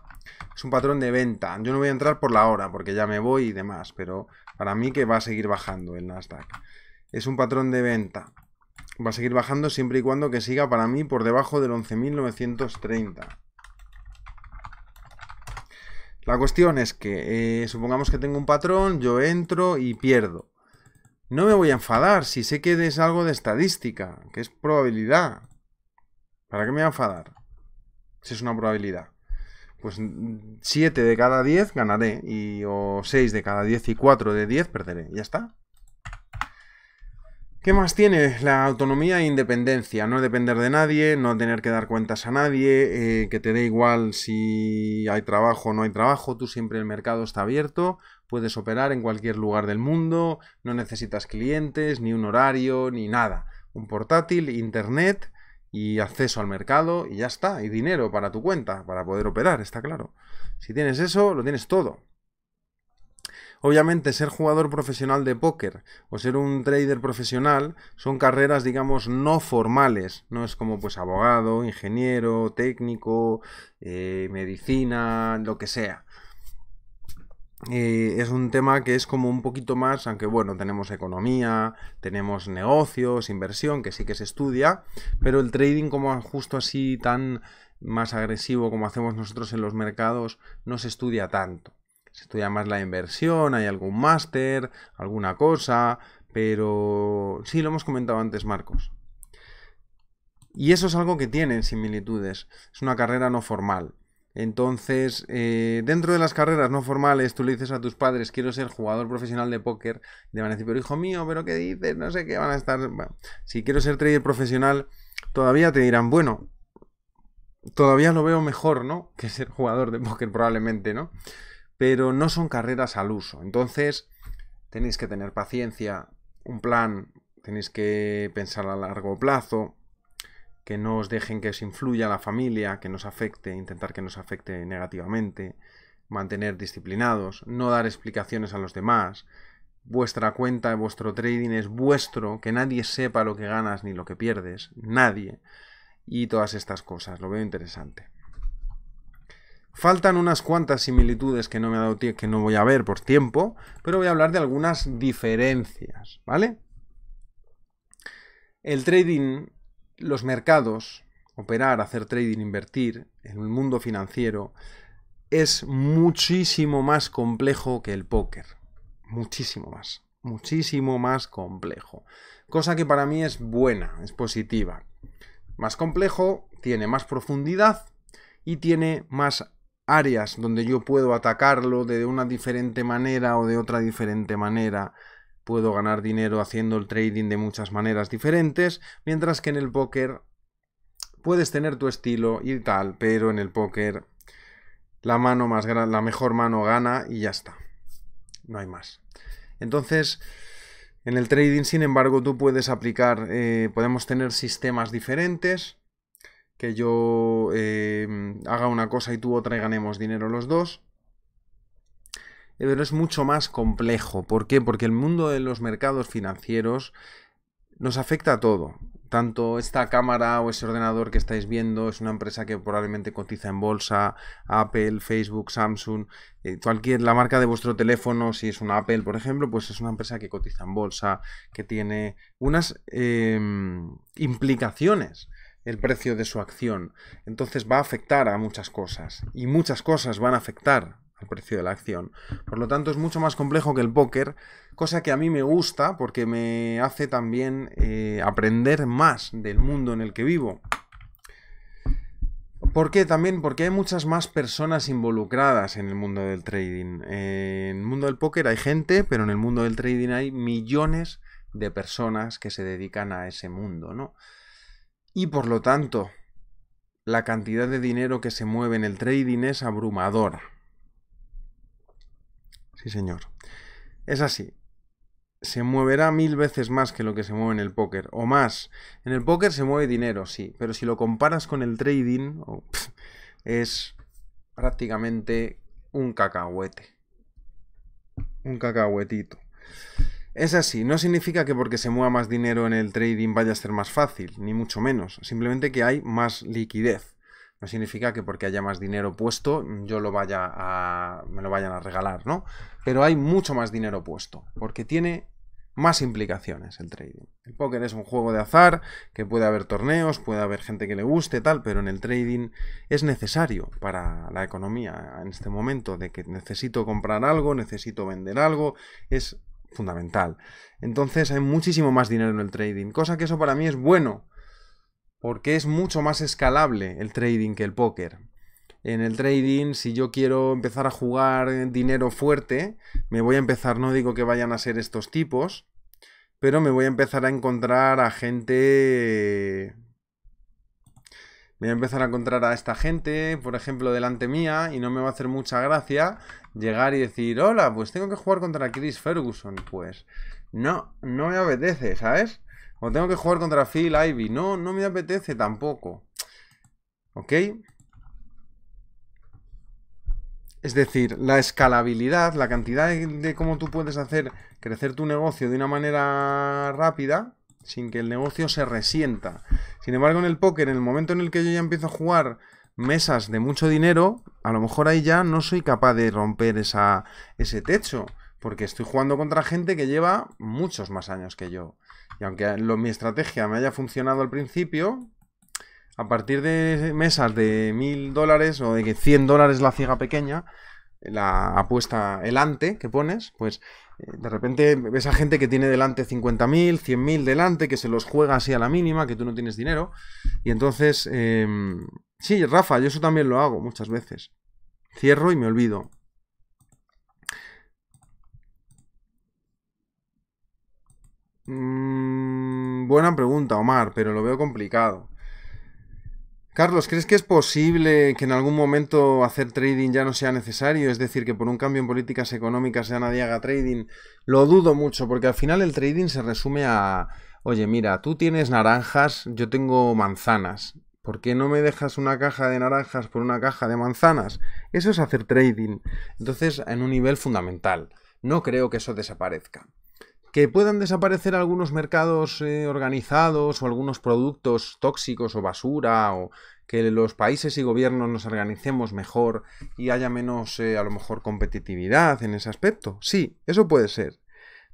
Es un patrón de venta. Yo no voy a entrar por la hora porque ya me voy y demás, pero para mí que va a seguir bajando el Nasdaq. Es un patrón de venta. Va a seguir bajando siempre y cuando que siga para mí por debajo del 11.930. La cuestión es que eh, supongamos que tengo un patrón, yo entro y pierdo. No me voy a enfadar si sé que es algo de estadística, que es probabilidad. ¿Para qué me voy a enfadar? Si es una probabilidad. Pues 7 de cada 10 ganaré, y, o 6 de cada 10 y 4 de 10 perderé. Ya está. ¿Qué más tiene? La autonomía e independencia, no depender de nadie, no tener que dar cuentas a nadie, eh, que te dé igual si hay trabajo o no hay trabajo, tú siempre el mercado está abierto, puedes operar en cualquier lugar del mundo, no necesitas clientes, ni un horario, ni nada. Un portátil, internet y acceso al mercado y ya está, y dinero para tu cuenta, para poder operar, está claro. Si tienes eso, lo tienes todo. Obviamente ser jugador profesional de póker o ser un trader profesional son carreras, digamos, no formales. No es como pues abogado, ingeniero, técnico, eh, medicina, lo que sea. Eh, es un tema que es como un poquito más, aunque bueno, tenemos economía, tenemos negocios, inversión, que sí que se estudia, pero el trading como justo así tan más agresivo como hacemos nosotros en los mercados no se estudia tanto estudia más la inversión, hay algún máster, alguna cosa, pero sí lo hemos comentado antes, Marcos. Y eso es algo que tienen similitudes. Es una carrera no formal. Entonces, eh, dentro de las carreras no formales, tú le dices a tus padres, quiero ser jugador profesional de póker, de te van a decir, pero hijo mío, pero ¿qué dices? No sé qué van a estar... si quiero ser trader profesional, todavía te dirán, bueno, todavía lo veo mejor, ¿no? Que ser jugador de póker probablemente, ¿no? pero no son carreras al uso. Entonces, tenéis que tener paciencia, un plan, tenéis que pensar a largo plazo, que no os dejen que os influya la familia, que nos afecte, intentar que nos afecte negativamente, mantener disciplinados, no dar explicaciones a los demás, vuestra cuenta, vuestro trading es vuestro, que nadie sepa lo que ganas ni lo que pierdes, nadie. Y todas estas cosas, lo veo interesante. Faltan unas cuantas similitudes que no me que no voy a ver por tiempo, pero voy a hablar de algunas diferencias, ¿vale? El trading, los mercados, operar, hacer trading, invertir en el mundo financiero es muchísimo más complejo que el póker, muchísimo más, muchísimo más complejo. Cosa que para mí es buena, es positiva. Más complejo, tiene más profundidad, y tiene más áreas donde yo puedo atacarlo de una diferente manera o de otra diferente manera. Puedo ganar dinero haciendo el trading de muchas maneras diferentes, mientras que en el póker puedes tener tu estilo y tal, pero en el póker la mano más la mejor mano gana y ya está. No hay más. Entonces, en el trading, sin embargo, tú puedes aplicar, eh, podemos tener sistemas diferentes que yo eh, haga una cosa y tú otra y ganemos dinero los dos. Eh, pero es mucho más complejo. ¿Por qué? Porque el mundo de los mercados financieros nos afecta a todo. Tanto esta cámara o ese ordenador que estáis viendo es una empresa que probablemente cotiza en bolsa, Apple, Facebook, Samsung, eh, cualquier, la marca de vuestro teléfono, si es una Apple, por ejemplo, pues es una empresa que cotiza en bolsa, que tiene unas em, implicaciones el precio de su acción. Entonces va a afectar a muchas cosas y muchas cosas van a afectar al precio de la acción. Por lo tanto es mucho más complejo que el póker, cosa que a mí me gusta porque me hace también eh, aprender más del mundo en el que vivo. ¿Por qué? También porque hay muchas más personas involucradas en el mundo del trading. Eh, en el mundo del póker hay gente, pero en el mundo del trading hay millones de personas que se dedican a ese mundo, ¿no? Y por lo tanto, la cantidad de dinero que se mueve en el trading es abrumadora. Sí, señor. Es así. Se moverá mil veces más que lo que se mueve en el póker, o más. En el póker se mueve dinero, sí, pero si lo comparas con el trading, es prácticamente un cacahuete. Un cacahuetito. Es así, no significa que porque se mueva más dinero en el trading vaya a ser más fácil, ni mucho menos, simplemente que hay más liquidez. No significa que porque haya más dinero puesto yo lo vaya a, me lo vayan a regalar, ¿no? Pero hay mucho más dinero puesto, porque tiene más implicaciones el trading. El póker es un juego de azar, que puede haber torneos, puede haber gente que le guste, tal, pero en el trading es necesario para la economía en este momento, de que necesito comprar algo, necesito vender algo, es fundamental. Entonces hay muchísimo más dinero en el trading, cosa que eso para mí es bueno, porque es mucho más escalable el trading que el póker. En el trading, si yo quiero empezar a jugar dinero fuerte, me voy a empezar, no digo que vayan a ser estos tipos, pero me voy a empezar a encontrar a gente voy a empezar a encontrar a esta gente, por ejemplo, delante mía, y no me va a hacer mucha gracia llegar y decir, hola, pues tengo que jugar contra Chris Ferguson. Pues no, no me apetece, ¿sabes? O tengo que jugar contra Phil Ivy. No, no me apetece tampoco. ¿Ok? Es decir, la escalabilidad, la cantidad de, de, cómo tú puedes hacer crecer tu negocio de una manera rápida, sin que el negocio se resienta. Sin embargo, en el póker, en el momento en el que yo ya empiezo a jugar mesas de mucho dinero, a lo mejor ahí ya no soy capaz de romper esa, ese techo, porque estoy jugando contra gente que lleva muchos más años que yo. Y aunque mi estrategia me haya funcionado al principio, a partir de mesas de mil dólares o de que 100 dólares la ciega pequeña, la apuesta, el ante que pones, pues eh, de repente ves a gente que tiene delante 50.000, 100.000 delante, que se los juega así a la mínima, que tú no tienes dinero. Y entonces, em, sí, Rafa, yo eso también lo hago muchas veces. Cierro y me olvido. Mm, buena pregunta, Omar, pero lo veo complicado. Carlos, ¿crees que es posible que en algún momento hacer trading ya no sea necesario? Es decir, que por un cambio en políticas económicas ya nadie haga trading. Lo dudo mucho, porque al final el trading se resume a, oye, mira, tú tienes naranjas, yo tengo manzanas. ¿Por qué no me dejas una caja de naranjas por una caja de manzanas? Eso es hacer trading. Entonces, en un nivel fundamental. No creo que eso desaparezca que puedan desaparecer algunos mercados eh, organizados o algunos productos tóxicos o basura o que los países y gobiernos nos organicemos mejor y haya menos, eh, a lo mejor, competitividad en ese aspecto. Sí, eso puede ser,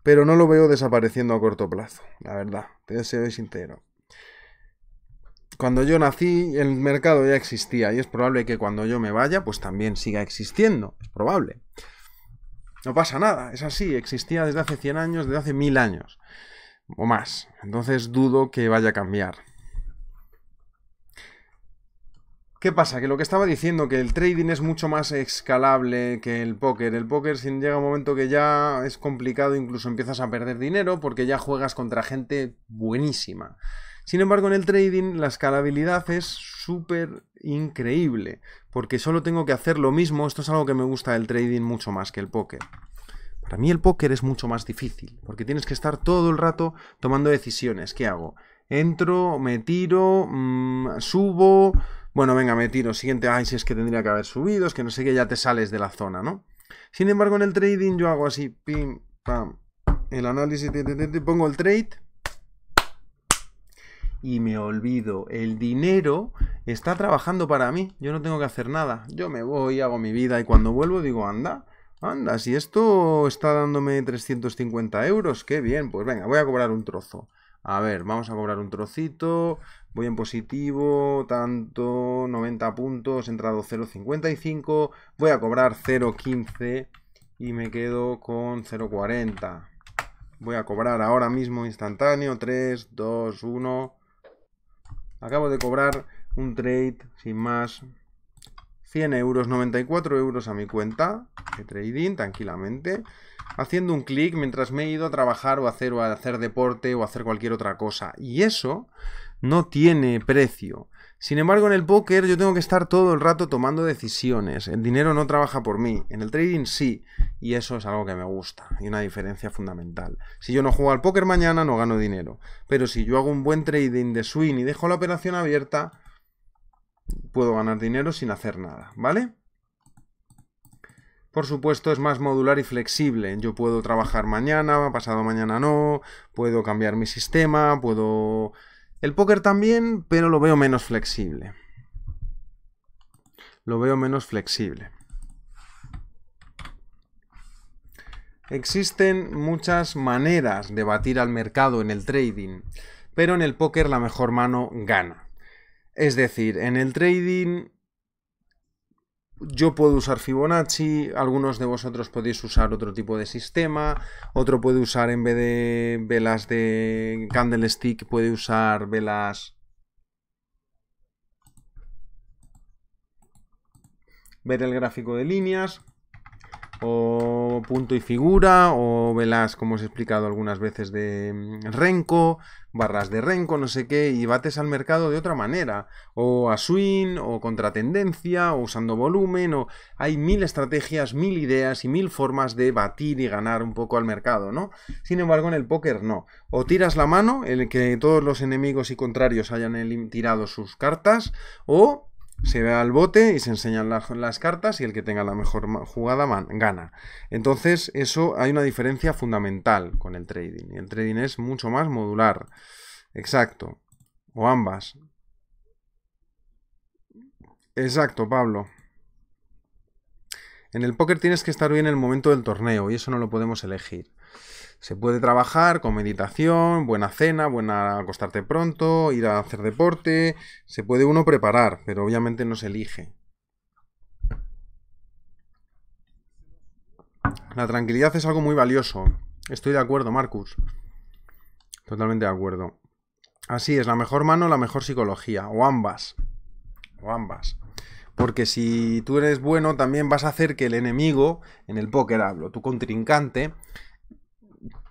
pero no lo veo desapareciendo a corto plazo, la verdad, te soy sincero. Cuando yo nací, el mercado ya existía y es probable que cuando yo me vaya, pues también siga existiendo, es probable. No pasa nada, es así, existía desde hace 100 años, desde hace 1000 años o más. Entonces dudo que vaya a cambiar. ¿Qué pasa? Que lo que estaba diciendo, que el trading es mucho más escalable que el póker. El póker llega un momento que ya es complicado, incluso empiezas a perder dinero porque ya juegas contra gente buenísima. Sin embargo, en el trading la escalabilidad es súper increíble porque solo tengo que hacer lo mismo. Esto es algo que me gusta del trading mucho más que el póker. Para mí el póker es mucho más difícil, porque tienes que estar todo el rato tomando decisiones. ¿Qué hago? Entro, me tiro, mm, subo. Bueno, venga, me tiro. Siguiente, ay, si es que tendría que haber subido, es que no sé qué, ya te sales de la zona, ¿no? Sin embargo, en el trading yo hago así, pim, pam, el análisis, pongo el trade y me olvido. El dinero está trabajando para mí, yo no tengo que hacer nada, yo me voy, hago mi vida y cuando vuelvo digo, anda, anda, si esto está dándome 350 euros, qué bien, pues venga, voy a cobrar un trozo. A ver, vamos a cobrar un trocito, voy en positivo, tanto, 90 puntos, he entrado 0,55, voy a cobrar 0,15 y me quedo con 0,40. Voy a cobrar ahora mismo instantáneo, 3, 2, 1. Acabo de cobrar un trade sin más 100 euros, 94 euros a mi cuenta de trading tranquilamente, haciendo un clic mientras me he ido a trabajar o a hacer, o a hacer deporte o a hacer cualquier otra cosa. Y eso no tiene precio. Sin embargo, en el póker yo tengo que estar todo el rato tomando decisiones. El dinero no trabaja por mí. En el trading sí. Y eso es algo que me gusta. Y una diferencia fundamental. Si yo no juego al póker mañana, no gano dinero. Pero si yo hago un buen trading de swing y dejo la operación abierta, puedo ganar dinero sin hacer nada, ¿vale? Por supuesto, es más modular y flexible. Yo puedo trabajar mañana, pasado mañana no, puedo cambiar mi sistema, puedo... El póker también, pero lo veo menos flexible. Lo veo menos flexible. Existen muchas maneras de batir al mercado en el trading, pero en el póker la mejor mano gana. Es decir, en el trading yo puedo usar Fibonacci, algunos de vosotros podéis usar otro tipo de sistema, otro puede usar en vez de velas de candlestick, puede usar velas... Ver el gráfico de líneas punto y figura o velas, como os he explicado algunas veces, de mm, renco, barras de renco, no sé qué, y bates al mercado de otra manera, o a swing, o contra tendencia, o usando volumen, o hay mil estrategias, mil ideas y mil formas de batir y ganar un poco al mercado, ¿no? Sin embargo, en el póker no. O tiras la mano, el que todos los enemigos y contrarios hayan tirado sus cartas, o se ve al bote y se enseñan las, cartas y el que tenga la mejor jugada gana. Entonces, eso hay una diferencia fundamental con el trading. El trading es mucho más modular. Exacto. O ambas. Exacto, Pablo. En el póker tienes que estar bien en el momento del torneo y eso no lo podemos elegir. Se puede trabajar con meditación, buena cena, buena acostarte pronto, ir a hacer deporte, se puede uno preparar, pero obviamente no se elige. La tranquilidad es algo muy valioso. Estoy de acuerdo, Marcus. Totalmente de acuerdo. Así es, la mejor mano, la mejor psicología, o ambas. O ambas. Porque si tú eres bueno, también vas a hacer que el enemigo, en el póker hablo, tu contrincante,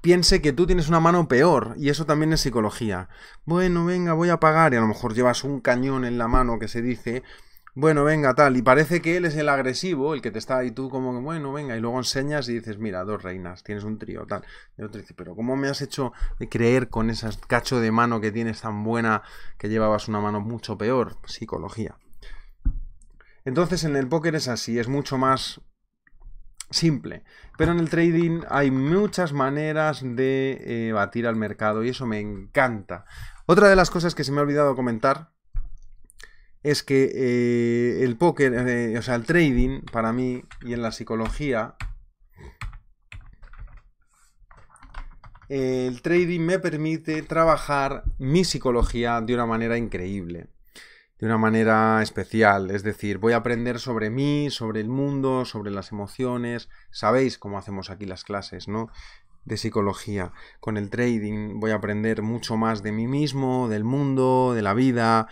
piense que tú tienes una mano peor, y eso también es psicología. Bueno, venga, voy a pagar, y a lo mejor llevas un cañón en la mano que se dice, bueno, venga, tal, y parece que él es el agresivo, el que te está, y tú como que, bueno, venga, y luego enseñas y dices, mira, dos reinas, tienes un trío, tal. Y otro dice, pero ¿cómo me has hecho creer con ese cacho de mano que tienes tan buena que llevabas una mano mucho peor? Psicología. Entonces en el póker es así, es mucho más simple. Pero en el trading hay muchas maneras de eh, batir al mercado y eso me encanta. Otra de las cosas que se me ha olvidado comentar es que eh, el póker, eh, o sea, el trading para mí y en la psicología, el trading me permite trabajar mi psicología de una manera increíble de una manera especial. Es decir, voy a aprender sobre mí, sobre el mundo, sobre las emociones. Sabéis cómo hacemos aquí las clases, ¿no? De psicología. Con el trading voy a aprender mucho más de mí mismo, del mundo, de la vida,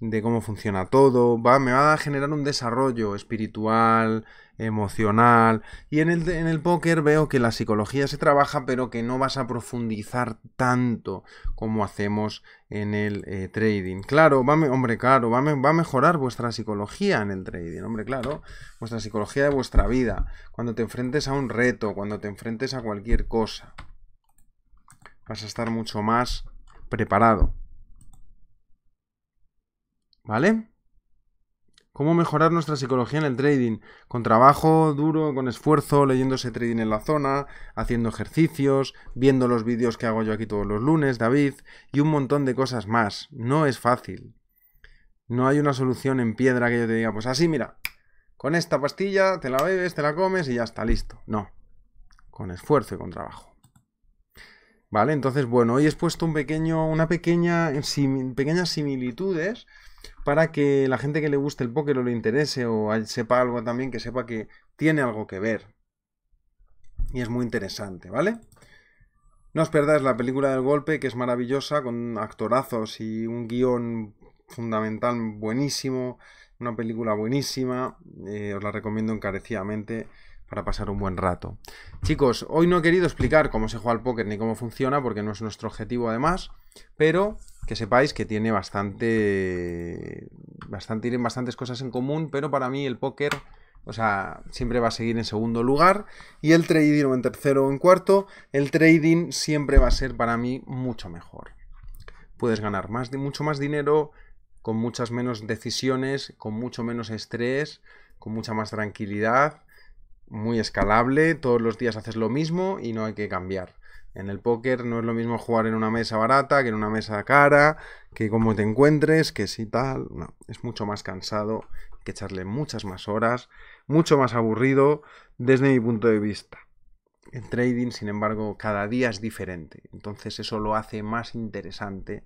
de cómo funciona todo, va, me va a generar un desarrollo espiritual, emocional. Y en el, póker veo que la psicología se trabaja, pero que no vas a profundizar tanto como hacemos en el eh, trading. Claro, va, hombre, claro, va, va a mejorar vuestra psicología en el trading, hombre, claro, vuestra psicología de vuestra vida, cuando te enfrentes a un reto, cuando te enfrentes a cualquier cosa. Vas a estar mucho más preparado. ¿Vale? ¿Cómo mejorar nuestra psicología en el trading? Con trabajo duro, con esfuerzo, leyéndose trading en la zona, haciendo ejercicios, viendo los vídeos que hago yo aquí todos los lunes, David, y un montón de cosas más. No es fácil. No hay una solución en piedra que yo te diga, pues así, mira, con esta pastilla te la bebes, te la comes y ya está listo. No. Con esfuerzo y con trabajo. ¿Vale? Entonces, bueno, hoy he expuesto un pequeño, una pequeña, eh, pequeñas similitudes para que la gente que le guste el póker o le interese o sepa algo también, que sepa que tiene algo que ver. Y es muy interesante, ¿vale? No os perdáis la película del golpe, que es maravillosa, con actorazos y un guión fundamental buenísimo, una película buenísima, eh, os la recomiendo encarecidamente para pasar un buen rato. Chicos, hoy no he querido explicar cómo se juega al póker ni cómo funciona, porque no es nuestro objetivo además. Pero que sepáis que tiene bastante, tienen bastantes cosas en común, pero para mí el póker, o sea, siempre va a seguir en segundo lugar y el trading o en tercero o en cuarto, el trading siempre va a ser para mí mucho mejor. Puedes ganar más, mucho más dinero, con muchas menos decisiones, con mucho menos estrés, con mucha más tranquilidad, muy escalable, todos los días haces lo mismo y no hay que cambiar. En el póker no es lo mismo jugar en una mesa barata que en una mesa cara, que como te encuentres, que si tal. No, es mucho más cansado, que echarle muchas más horas, mucho más aburrido desde mi punto de vista. En trading, sin embargo, cada día es diferente, entonces eso lo hace más interesante,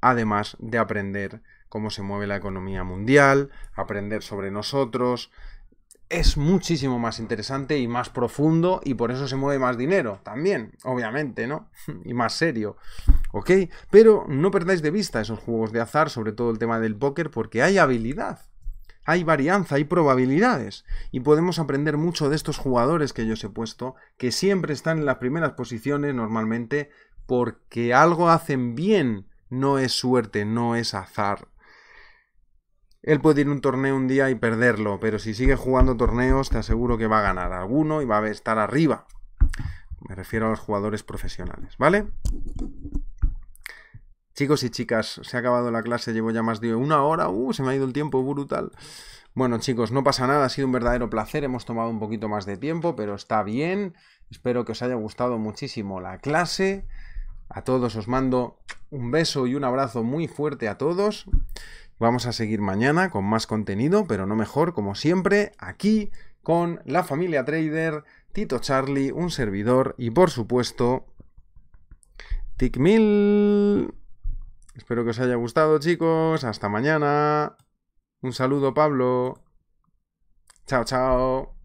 además de aprender cómo se mueve la economía mundial, aprender sobre nosotros, es muchísimo más interesante y más profundo y por eso se mueve más dinero también, obviamente, ¿no? y más serio, ¿ok? Pero no perdáis de vista esos juegos de azar, sobre todo el tema del póker, porque hay habilidad, hay varianza, hay probabilidades y podemos aprender mucho de estos jugadores que yo os he puesto, que siempre están en las primeras posiciones normalmente porque algo hacen bien, no es suerte, no es azar, él puede ir a un torneo un día y perderlo, pero si sigue jugando torneos te aseguro que va a ganar alguno y va a estar arriba. Me refiero a los jugadores profesionales, ¿vale? Chicos y chicas, se ha acabado la clase, llevo ya más de una hora, uh, se me ha ido el tiempo brutal. Bueno chicos, no pasa nada, ha sido un verdadero placer, hemos tomado un poquito más de tiempo, pero está bien. Espero que os haya gustado muchísimo la clase. A todos os mando un beso y un abrazo muy fuerte a todos. Vamos a seguir mañana con más contenido, pero no mejor, como siempre, aquí con la familia trader, Tito Charlie, un servidor y por supuesto, Ticmil. Espero que os haya gustado, chicos. Hasta mañana. Un saludo, Pablo. Chao, chao.